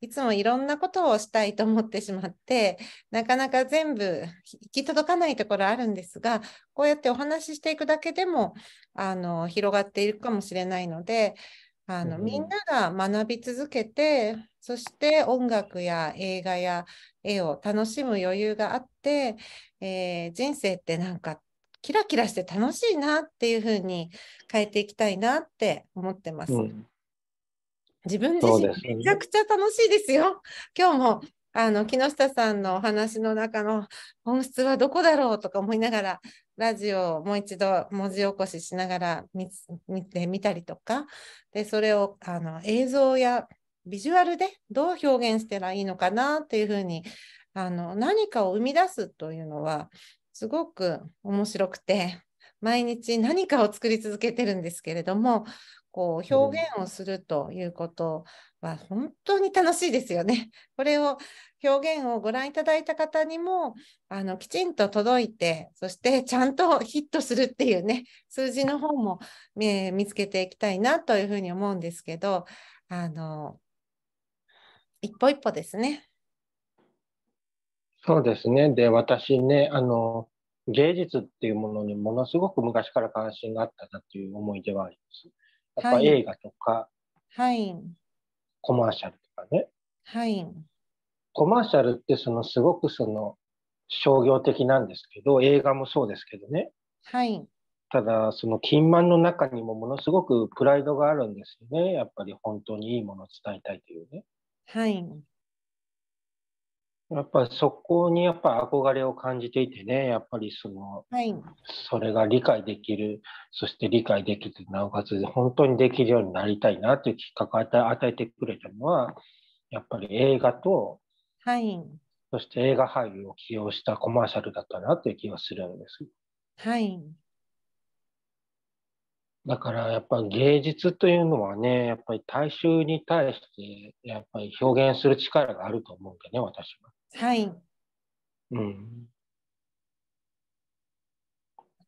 いつもいろんなことをしたいと思ってしまって、なかなか全部行き届かないところあるんですが、こうやってお話ししていくだけでもあの広がっているかもしれないので、あのみんなが学び続けて、そして音楽や映画や絵を楽しむ余裕があって、えー、人生ってなんかキラキラして楽しいなっていうふうに変えていきたいなって思ってます。うん、自分自身めちゃくちゃ楽しいですよ。すね、今日もあの木下さんのお話の中の本質はどこだろうとか思いながらラジオをもう一度文字起こししながら見てみたりとかでそれをあの映像やビジュアルでどう表現したらいいのかなっていうふうにあの何かを生み出すというのはすごく面白くて毎日何かを作り続けてるんですけれどもこう表現をするということは本当に楽しいですよね。これを表現をご覧いただいた方にもあのきちんと届いてそしてちゃんとヒットするっていうね数字の方も、えー、見つけていきたいなというふうに思うんですけどあの一歩一歩ですねそうですね。で、私ね、あの、芸術っていうものにものすごく昔から関心があったなっていう思い出はあります。やっぱ映画とかはい。コマーシャルとかね。はい。コマーシャルってそのすごくその商業的なんですけど、映画もそうですけどね。はい。ただ、その金満の中にもものすごくプライドがあるんですよね。やっぱり本当にいいものを伝えたいというね。はい。やっぱそこにやっぱ憧れを感じていてね、やっぱりその、はい、それが理解できる、そして理解できて、なおかつ本当にできるようになりたいなというきっかけを与えてくれたのは、やっぱり映画と、はい、そして映画俳優を起用したコマーシャルだったなという気がするんです。はい。だからやっぱ芸術というのはね、やっぱり大衆に対してやっぱり表現する力があると思うんだね、私は。はい。うん、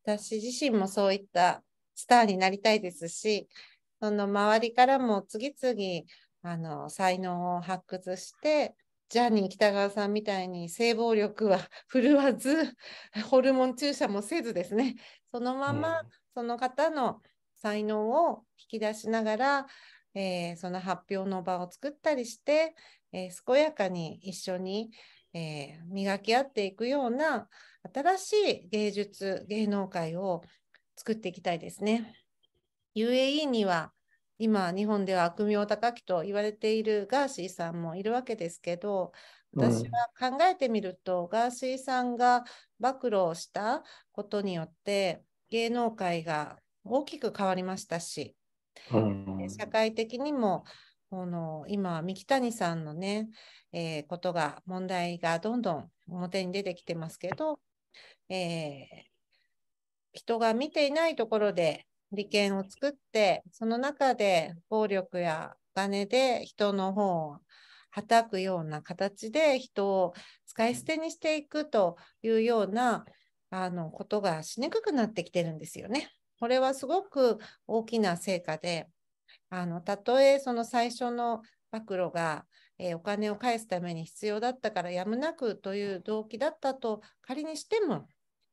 私自身もそういったスターになりたいですしその周りからも次々あの才能を発掘してジャーニー北川さんみたいに性暴力は 振るわずホルモン注射もせずですねそのままその方の才能を引き出しながら、えー、その発表の場を作ったりして、えー、健やかに一緒にえー、磨き合っていくような新しい芸術芸能界を作っていきたいですね。UAE には今日本では悪名高きと言われているガーシーさんもいるわけですけど私は考えてみると、うん、ガーシーさんが暴露したことによって芸能界が大きく変わりましたし、うん、社会的にもこの今、三木谷さんのね、えー、ことが、問題がどんどん表に出てきてますけど、えー、人が見ていないところで利権を作って、その中で暴力やお金で人の方をはたくような形で人を使い捨てにしていくというようなあのことがしにくくなってきてるんですよね。これはすごく大きな成果で、あのたとえその最初の暴露が、えー、お金を返すために必要だったからやむなくという動機だったと仮にしても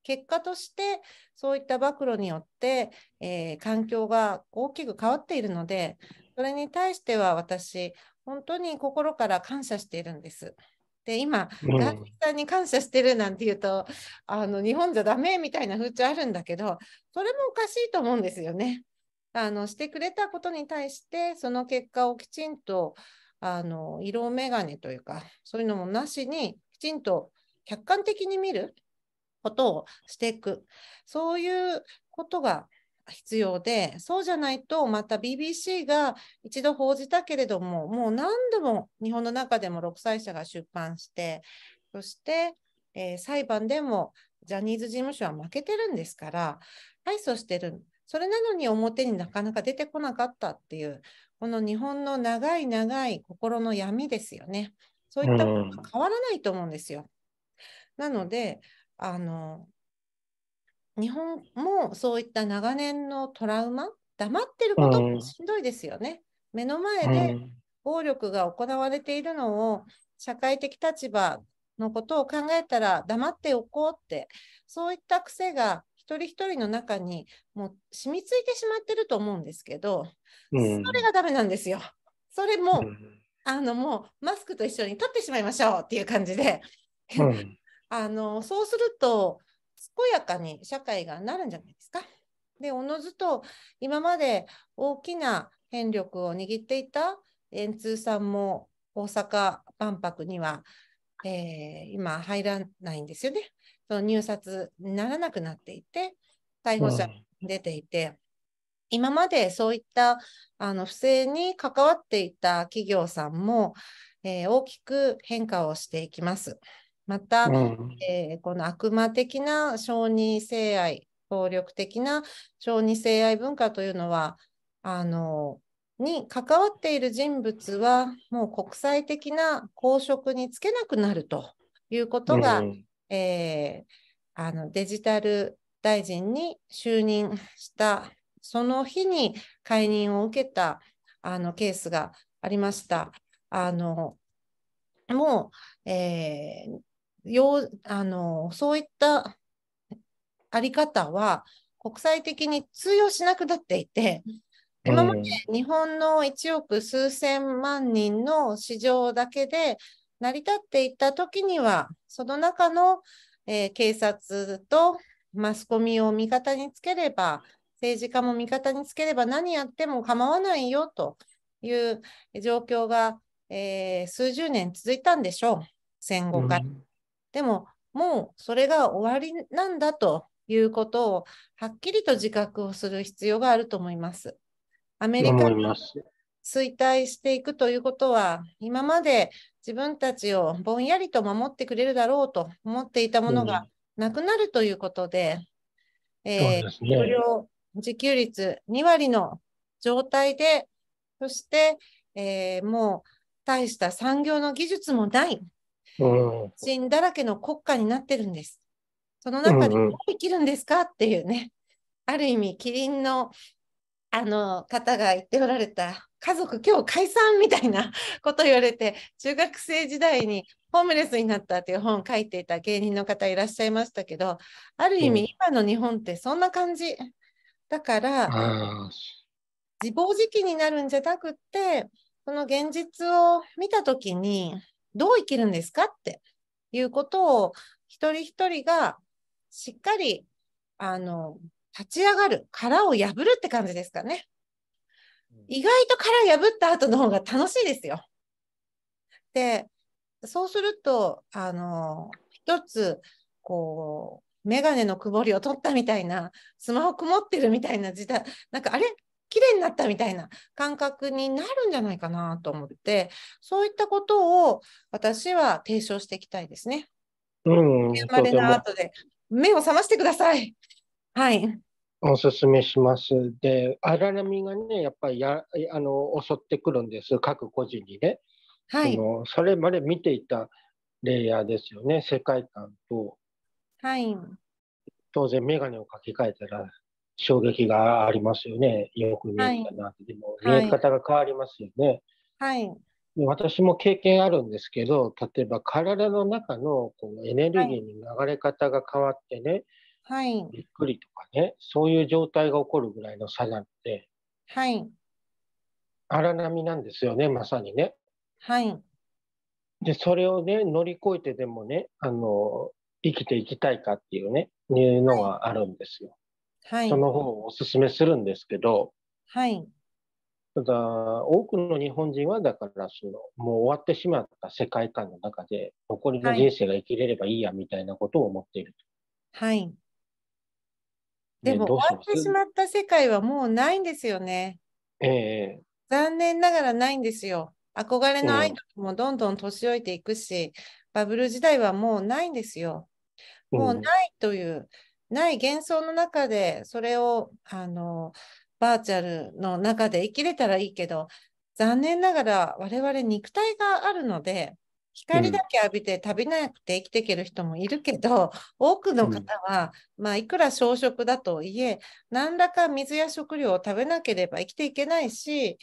結果としてそういった暴露によって、えー、環境が大きく変わっているのでそれに対しては私本当に心から感謝しているんです。で今、ガーデさんに感謝してるなんて言うとあの日本じゃダメみたいな風潮あるんだけどそれもおかしいと思うんですよね。あのしてくれたことに対してその結果をきちんとあの色眼鏡というかそういうのもなしにきちんと客観的に見ることをしていくそういうことが必要でそうじゃないとまた BBC が一度報じたけれどももう何度も日本の中でも6歳者が出版してそして、えー、裁判でもジャニーズ事務所は負けてるんですから敗訴してるそれなのに表になかなか出てこなかったっていう、この日本の長い長い心の闇ですよね。そういったものが変わらないと思うんですよ。なので、あの、日本もそういった長年のトラウマ、黙ってることもしんどいですよね。目の前で暴力が行われているのを、社会的立場のことを考えたら黙っておこうって、そういった癖が一人一人の中にもう染みついてしまってると思うんですけど、うん、それがダメなんですよ。それも、うん、あのもうマスクと一緒に取ってしまいましょうっていう感じで、うん、あのそうすると健やかに社会がなるんじゃないですか。でおのずと今まで大きな権力を握っていた円通さんも大阪万博には、えー、今入らないんですよね。その入札にならなくなっていて、逮捕者出ていて、今までそういったあの不正に関わっていた企業さんも、えー、大きく変化をしていきます。また、うん、えー、この悪魔的な小児性愛、暴力的な小児性愛文化というのは、あのに関わっている人物はもう国際的な公職につけなくなるということが、えー、あのデジタル大臣に就任したその日に解任を受けたあのケースがありました。あのもう、えー、よあのそういったあり方は国際的に通用しなくなっていて、今まで日本の1億数千万人の市場だけで成り立っていった時には、その中の、えー、警察とマスコミを味方につければ、政治家も味方につければ何やっても構わないよという状況が、えー、数十年続いたんでしょう、戦後から。うん、でも、もうそれが終わりなんだということをはっきりと自覚をする必要があると思います。アメリカ衰退していくということは、今まで自分たちをぼんやりと守ってくれるだろうと思っていたものがなくなるということで、うえー、無料自給率2割の状態で、そして、えー、もう大した産業の技術もない、死、ん、だらけの国家になってるんです。その中でどう生きるんですかっていうね、ある意味、キリンのあの方が言っておられた家族今日解散みたいな こと言われて中学生時代にホームレスになったっていう本を書いていた芸人の方いらっしゃいましたけどある意味今の日本ってそんな感じだから自暴自棄になるんじゃなくってその現実を見た時にどう生きるんですかっていうことを一人一人がしっかりあの立ち上がる、殻を破るって感じですかね。意外と殻破った後の方が楽しいですよ。で、そうすると、あの、一つ、こう、メガネの曇りを取ったみたいな、スマホ曇ってるみたいな時代、なんかあれ綺麗になったみたいな感覚になるんじゃないかなと思って、そういったことを私は提唱していきたいですね。うん。生まれの後で目を覚ましてください。はい。おすすめします。で、荒波がね、やっぱりやあの襲ってくるんです、各個人にね。はい、そのそれまで見ていたレイヤーですよね、世界観と。はい。当然、眼鏡をかけ替えたら衝撃がありますよね、よく見えたなって、はい、でも見え方が変わりますよね。はい、私も経験あるんですけど、例えば体の中のこのエネルギーの流れ方が変わってね、はい、びっくりとかねそういう状態が起こるぐらいの差なので、はい、荒波なんですよねまさにね。はい、でそれをね乗り越えてでもねあの生きていきたいかっていうねいうのがあるんですよ。はい、その方をおすすめするんですけど、はい、ただ多くの日本人はだからそのもう終わってしまった世界観の中で残りの人生が生きれればいいやみたいなことを思っていると。はいでも、ね、終わってしまった世界はもうないんですよね。ええ残念ながらないんですよ。憧れのアイドルもどんどん年老いていくし、バブル時代はもうないんですよ。もうないという、うん、ない幻想の中で、それをあのバーチャルの中で生きれたらいいけど、残念ながら我々肉体があるので、光だけ浴びて旅なくて生きていける人もいるけど、多くの方は、まあ、いくら小食だと言いえ何らか水や食料を食べなければ生きていけないし、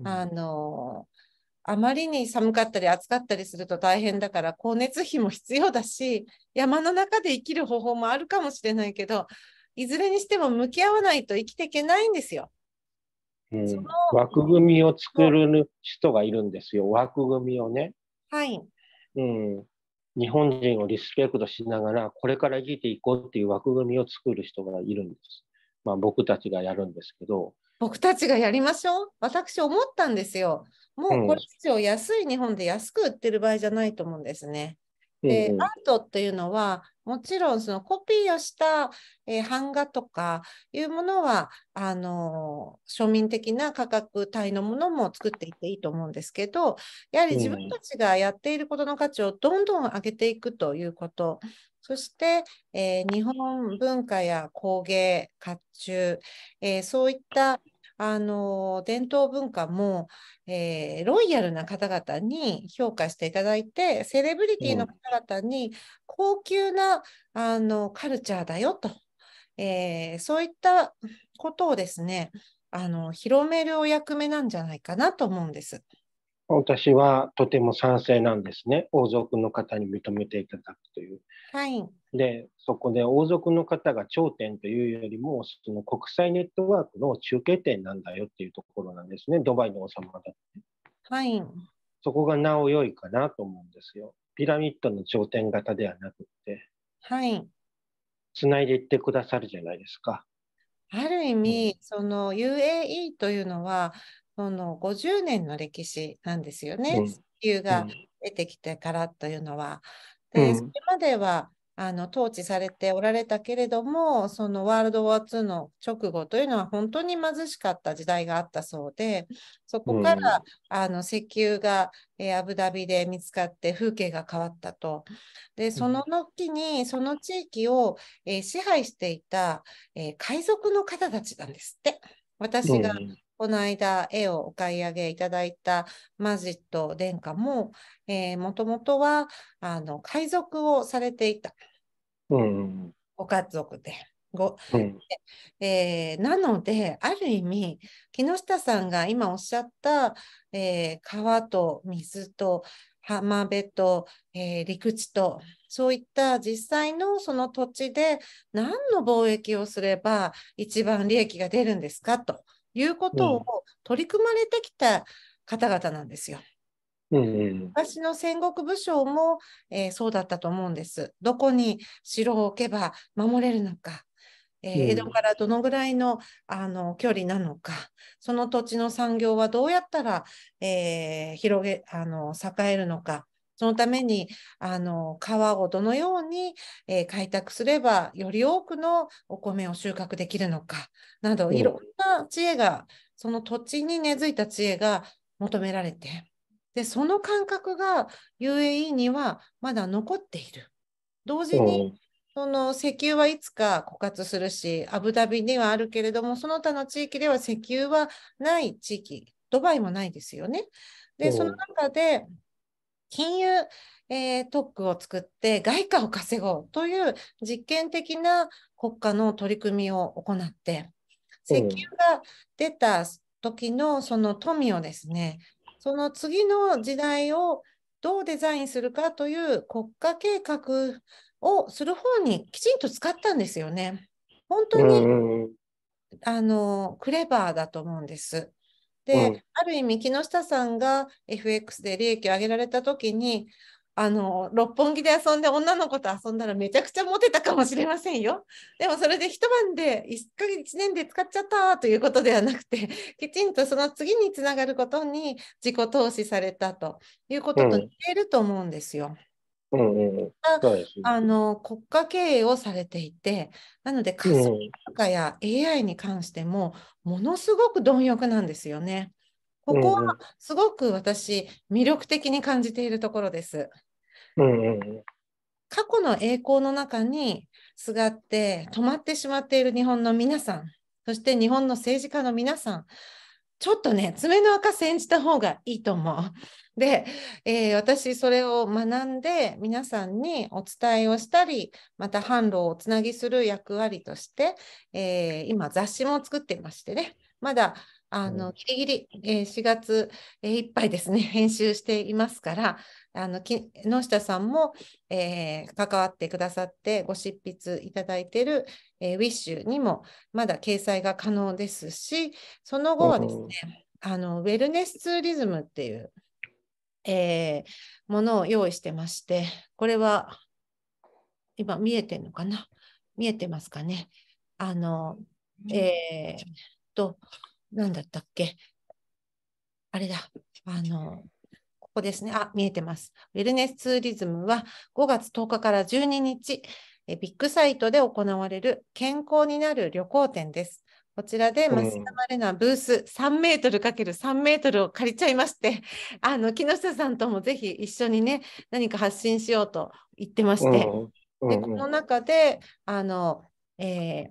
うん、あのあまりに寒かったり暑かったりすると大変だから光熱費も必要だし山の中で生きる方法もあるかもしれないけどいずれにしても向き合わないと生きていけないんですよ。うん、枠組みを作る人がいるんですよ、枠組みをね。はい。うん、日本人をリスペクトしながら、これから生きていこうっていう枠組みを作る人がいるんです。まあ、僕たちがやるんですけど。僕たちがやりましょう。私、思ったんですよ。もうこれ以上安い日本で安く売ってる場合じゃないと思うんですね。で、うんうん、アートっていうのはもちろんそのコピーをした、えー、版画とかいうものはあのー、庶民的な価格帯のものも作っていっていいと思うんですけどやはり自分たちがやっていることの価値をどんどん上げていくということ、うん、そして、えー、日本文化や工芸甲冑、えそういったあの伝統文化も、えー、ロイヤルな方々に評価していただいてセレブリティの方々に高級な、あのカルチャーだよと、えー、そういったことをですねあの広めるお役目なんじゃないかなと思うんです。私はとても賛成なんですね。王族の方に認めていただくという。はい、でそこで王族の方が頂点というよりもその国際ネットワークの中継点なんだよっていうところなんですねドバイの王様だって。はい、そこがなお良いかなと思うんですよ。ピラミッドの頂点型ではなくって。はい。つないでいってくださるじゃないですか。ある意味、うん、その UAE というのはその50年の歴史なんですよね。うん、地球が出てきてからというのは。でそれまではあの統治されておられたけれどもそのワールド・ウォー2の直後というのは本当に貧しかった時代があったそうでそこから、うん、あの石油が、えー、アブダビで見つかって風景が変わったとでその時にその地域を、えー、支配していた、えー、海賊の方たちなんですって私が、この間絵をお買い上げいただいたマジット殿下も、えもともとはあの海賊をされていた、うん、ご家族で。ごうえー、なのである意味木下さんが今おっしゃった、えー、川と水と浜辺と、えー、陸地とそういった実際のその土地で何の貿易をすれば一番利益が出るんですかということを取り組まれてきた方々なんですよ。うんうん、昔の戦国武将も、えー、そうだったと思うんです。どこに城を置けば守れるのか、えー、江戸からどのぐらいのあの距離なのか、その土地の産業はどうやったら、えー、広げあの栄えるのか、そのためにあの川をどのように、えー、開拓すればより多くのお米を収穫できるのかなどいろんな知恵がその土地に根付いた知恵が求められてでその感覚が UAE にはまだ残っている。同時にその石油はいつか枯渇するしアブダビにはあるけれどもその他の地域では石油はない地域ドバイもないですよね。でその中で金融、えー、特区を作って外貨を稼ごうという実験的な国家の取り組みを行って、石油が出た時のその富をですね、その次の時代をどうデザインするかという国家計画をする方にきちんと使ったんですよね。本当に、あのクレバーだと思うんです。で、うん、ある意味木下さんが FX で利益を上げられた時にあの六本木で遊んで女の子と遊んだらめちゃくちゃモテたかもしれませんよ。でもそれで一晩で1ヶ月1年で使っちゃったということではなくて きちんとその次につながることに自己投資されたということと似ていると思うんですよ。うんうんうんん、あの国家経営をされていてなので仮想通貨や AI に関してもものすごく貪欲なんですよね。ここはすごく私魅力的に感じているところです。うんうん、過去の栄光の中にすがって止まってしまっている日本の皆さんそして日本の政治家の皆さんちょっとね爪の赤煎じた方がいいと思う。で、えー、私それを学んで皆さんにお伝えをしたりまた販路をつなぎする役割として、えー、今雑誌も作ってましてねまだあのギリギリ、えー、4月、えー、いっぱいですね 編集していますからあの木下さんも、えー、関わってくださってご執筆いただいている、えー、ウィッシュにもまだ掲載が可能ですしその後はですねあのウェルネスツーリズムっていう、えものを用意してましてこれは今見えてるのかな見えてますかねあのえっと何だったっけあれだ、あの、ここですね。あ、見えてます。ウェルネスツーリズムは5月10日から12日、えビッグサイトで行われる健康になる旅行展です。こちらで、マターマレナブース3メートル ×3 メートルを借りちゃいまして、あの、木下さんともぜひ一緒にね、何か発信しようと言ってまして、でこの中で、あの、えー、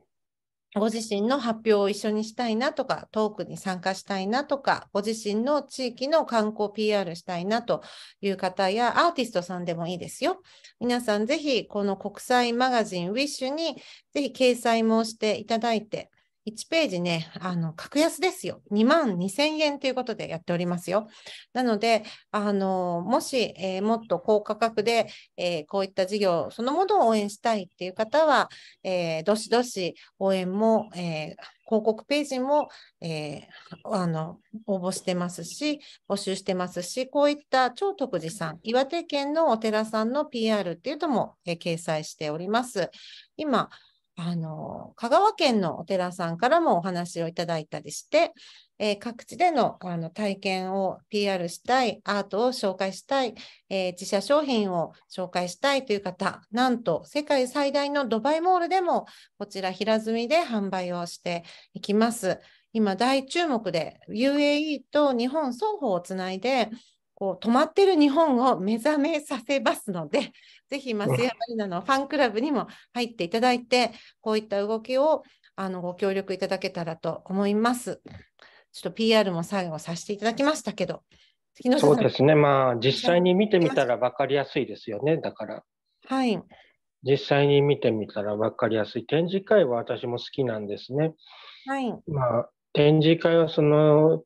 ご自身の発表を一緒にしたいなとか、トークに参加したいなとか、ご自身の地域の観光 PR したいなという方や、アーティストさんでもいいですよ。皆さん、ぜひ、この国際マガジン Wish に、ぜひ掲載もしていただいて、1ページね、あの、格安ですよ。2万2000円ということでやっておりますよ。なので、あの、もし、えー、もっと高価格で、えー、こういった事業そのものを応援したいっていう方は、えー、どしどし応援も、え広告ページも、えあの応募してますし、募集してますし、こういった超徳寺さん、岩手県のお寺さんの PR っていうのも、え掲載しております。今、あの、香川県のお寺さんからもお話をいただいたりして、えー、各地でのあの体験を PR したい、アートを紹介したい、えー、自社商品を紹介したいという方、なんと世界最大のドバイモールでも、こちら平積みで販売をしていきます。今大注目で UAE と日本双方をつないで、こう止まってる日本を目覚めさせますので、ぜひ松山里奈のファンクラブにも入っていただいて、こういった動きをあのご協力いただけたらと思います。ちょっと PR も最後させていただきましたけど、そうですね、まあ、実際に見てみたら分かりやすいですよね、だから。はい。実際に見てみたら分かりやすい。展示会は私も好きなんですね。はい。まあ、展示会はその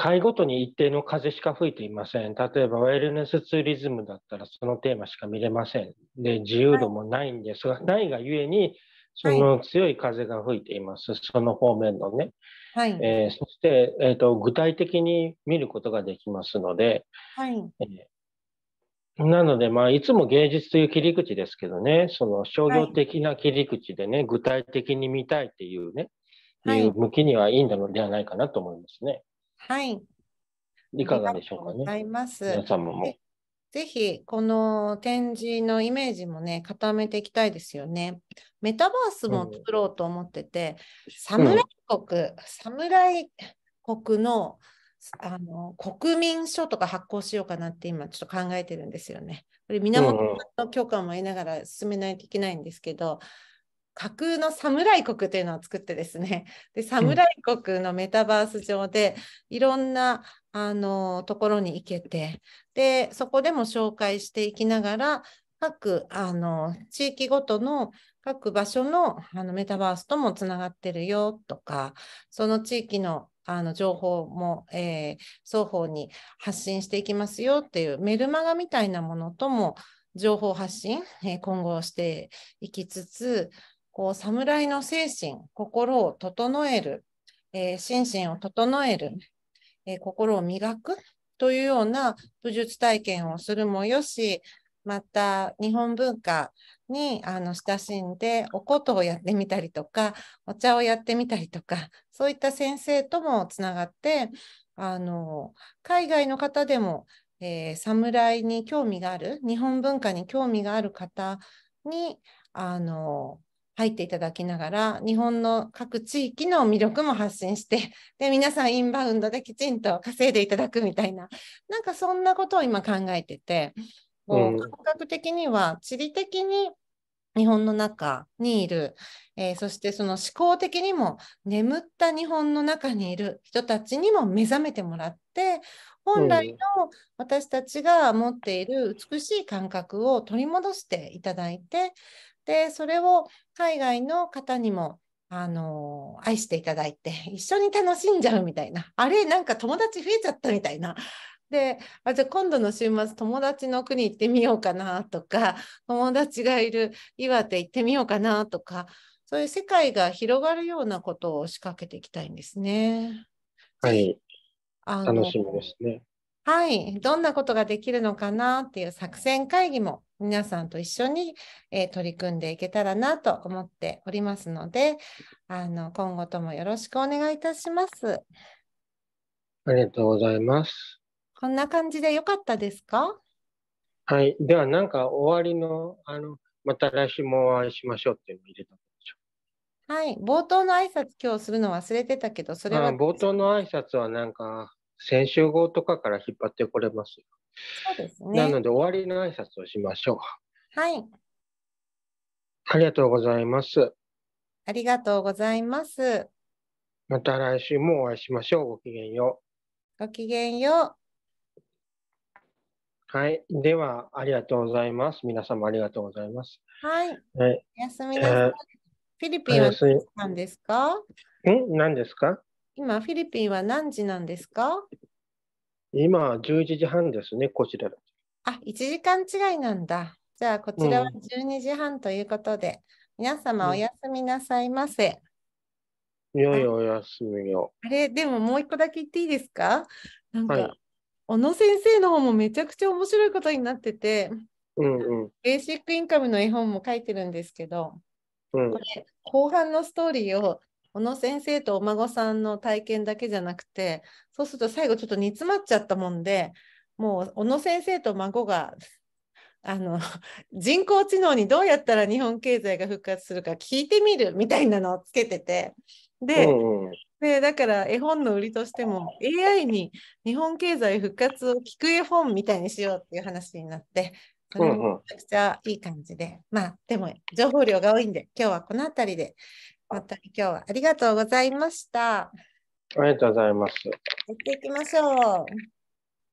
会ごとに一定の風しか吹いていません。例えば、ワイルネスツーリズムだったらそのテーマしか見れません。で、自由度もないんですが、はい、ないがゆえに、その強い風が吹いています。はい、その方面のね。はい。えー、そして、えっ、ー、と、具体的に見ることができますので、はい。えー、なので、まあ、いつも芸術という切り口ですけどね、その商業的な切り口でね、具体的に見たいっていうね、はい、いう向きにはいいんではないかなと思いますね。はい。いかがでしょうかね。ございます。皆様も。ぜひ、この展示のイメージもね、固めていきたいですよね。メタバースも作ろうと思ってて、サムライ国、ムラ侍国のあの国民書とか発行しようかなって今ちょっと考えてるんですよね。これ源の許可も得ながら進めないといけないんですけど、架空の侍国というのを作ってですね で侍国のメタバース上でいろんなあのところに行けてでそこでも紹介していきながら各あの地域ごとの各場所のあのメタバースともつながってるよとかその地域のあの情報も、えー、双方に発信していきますよっていうメルマガみたいなものとも情報発信、えー、今後していきつつこう侍の精神、心を整える、えー、心身を整える、えー、心を磨くというような武術体験をするもよし、また日本文化にあの親しんでお琴をやってみたりとかお茶をやってみたりとかそういった先生ともつながってあの海外の方でも、えー、侍に興味がある日本文化に興味がある方にあの入っていただきながら、日本の各地域の魅力も発信して、で、皆さんインバウンドできちんと稼いでいただくみたいな、なんかそんなことを今考えてて、こう感覚的には地理的に日本の中にいる、えー、そしてその思考的にも眠った日本の中にいる人たちにも目覚めてもらって本来の私たちが持っている美しい感覚を取り戻していただいてでそれを海外の方にもあの愛していただいて 一緒に楽しんじゃうみたいなあれなんか友達増えちゃったみたいなであじゃあ今度の週末友達の国行ってみようかなとか友達がいる岩手行ってみようかなとかそういう世界が広がるようなことを仕掛けていきたいんですね。はい、あ楽しみですね。はい、どんなことができるのかなっていう作戦会議も皆さんと一緒に、えー、取り組んでいけたらなと思っておりますのであの今後ともよろしくお願いいたします。ありがとうございます。こんな感じでよかったですかはい。では、なんか終わりの、あの、また来週もお会いしましょうっていうのを入れたんでしょう。はい。冒頭の挨拶今日するの忘れてたけど、それは。冒頭の挨拶はなんか、先週号とかから引っ張ってこれます。そうですね。なので終わりの挨拶をしましょう。はい。ありがとうございます。ありがとうございます。また来週もお会いしましょう。ごきげんよう。ごきげんよう。はい。では、ありがとうございます。皆様ありがとうございます。はい。はい、おやすみなさい。えー、フィリピンは何ですかん何ですか今、フィリピンは何時なんですか今、11時半ですね、こちら。あ、1時間違いなんだ。じゃあ、こちらは12時半ということで、うん、皆様おやすみなさいませ。いよいよおやすみよ。あれ、でももう一個だけ言っていいですかなんか、はい、小野先生の方もめちゃくちゃ面白いことになってて、うんうん、ベーシックインカムの絵本も書いてるんですけど、うん、これ後半のストーリーを小野先生とお孫さんの体験だけじゃなくてそうすると最後ちょっと煮詰まっちゃったもんでもう小野先生と孫があの 人工知能にどうやったら日本経済が復活するか聞いてみるみたいなのをつけててでうん、でだから絵本の売りとしても AI に日本経済復活を聞く絵本みたいにしようっていう話になってれめちゃくちゃいい感じで、うんうん、まあでも情報量が多いんで今日はこの辺りで本当に今日はありがとうございました。ありがとうございます。やっていきましょう。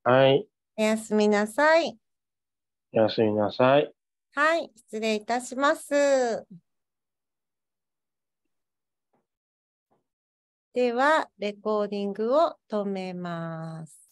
はい。おやすみなさい。おやすみなさい。はい、失礼いたします。では、レコーディングを止めます。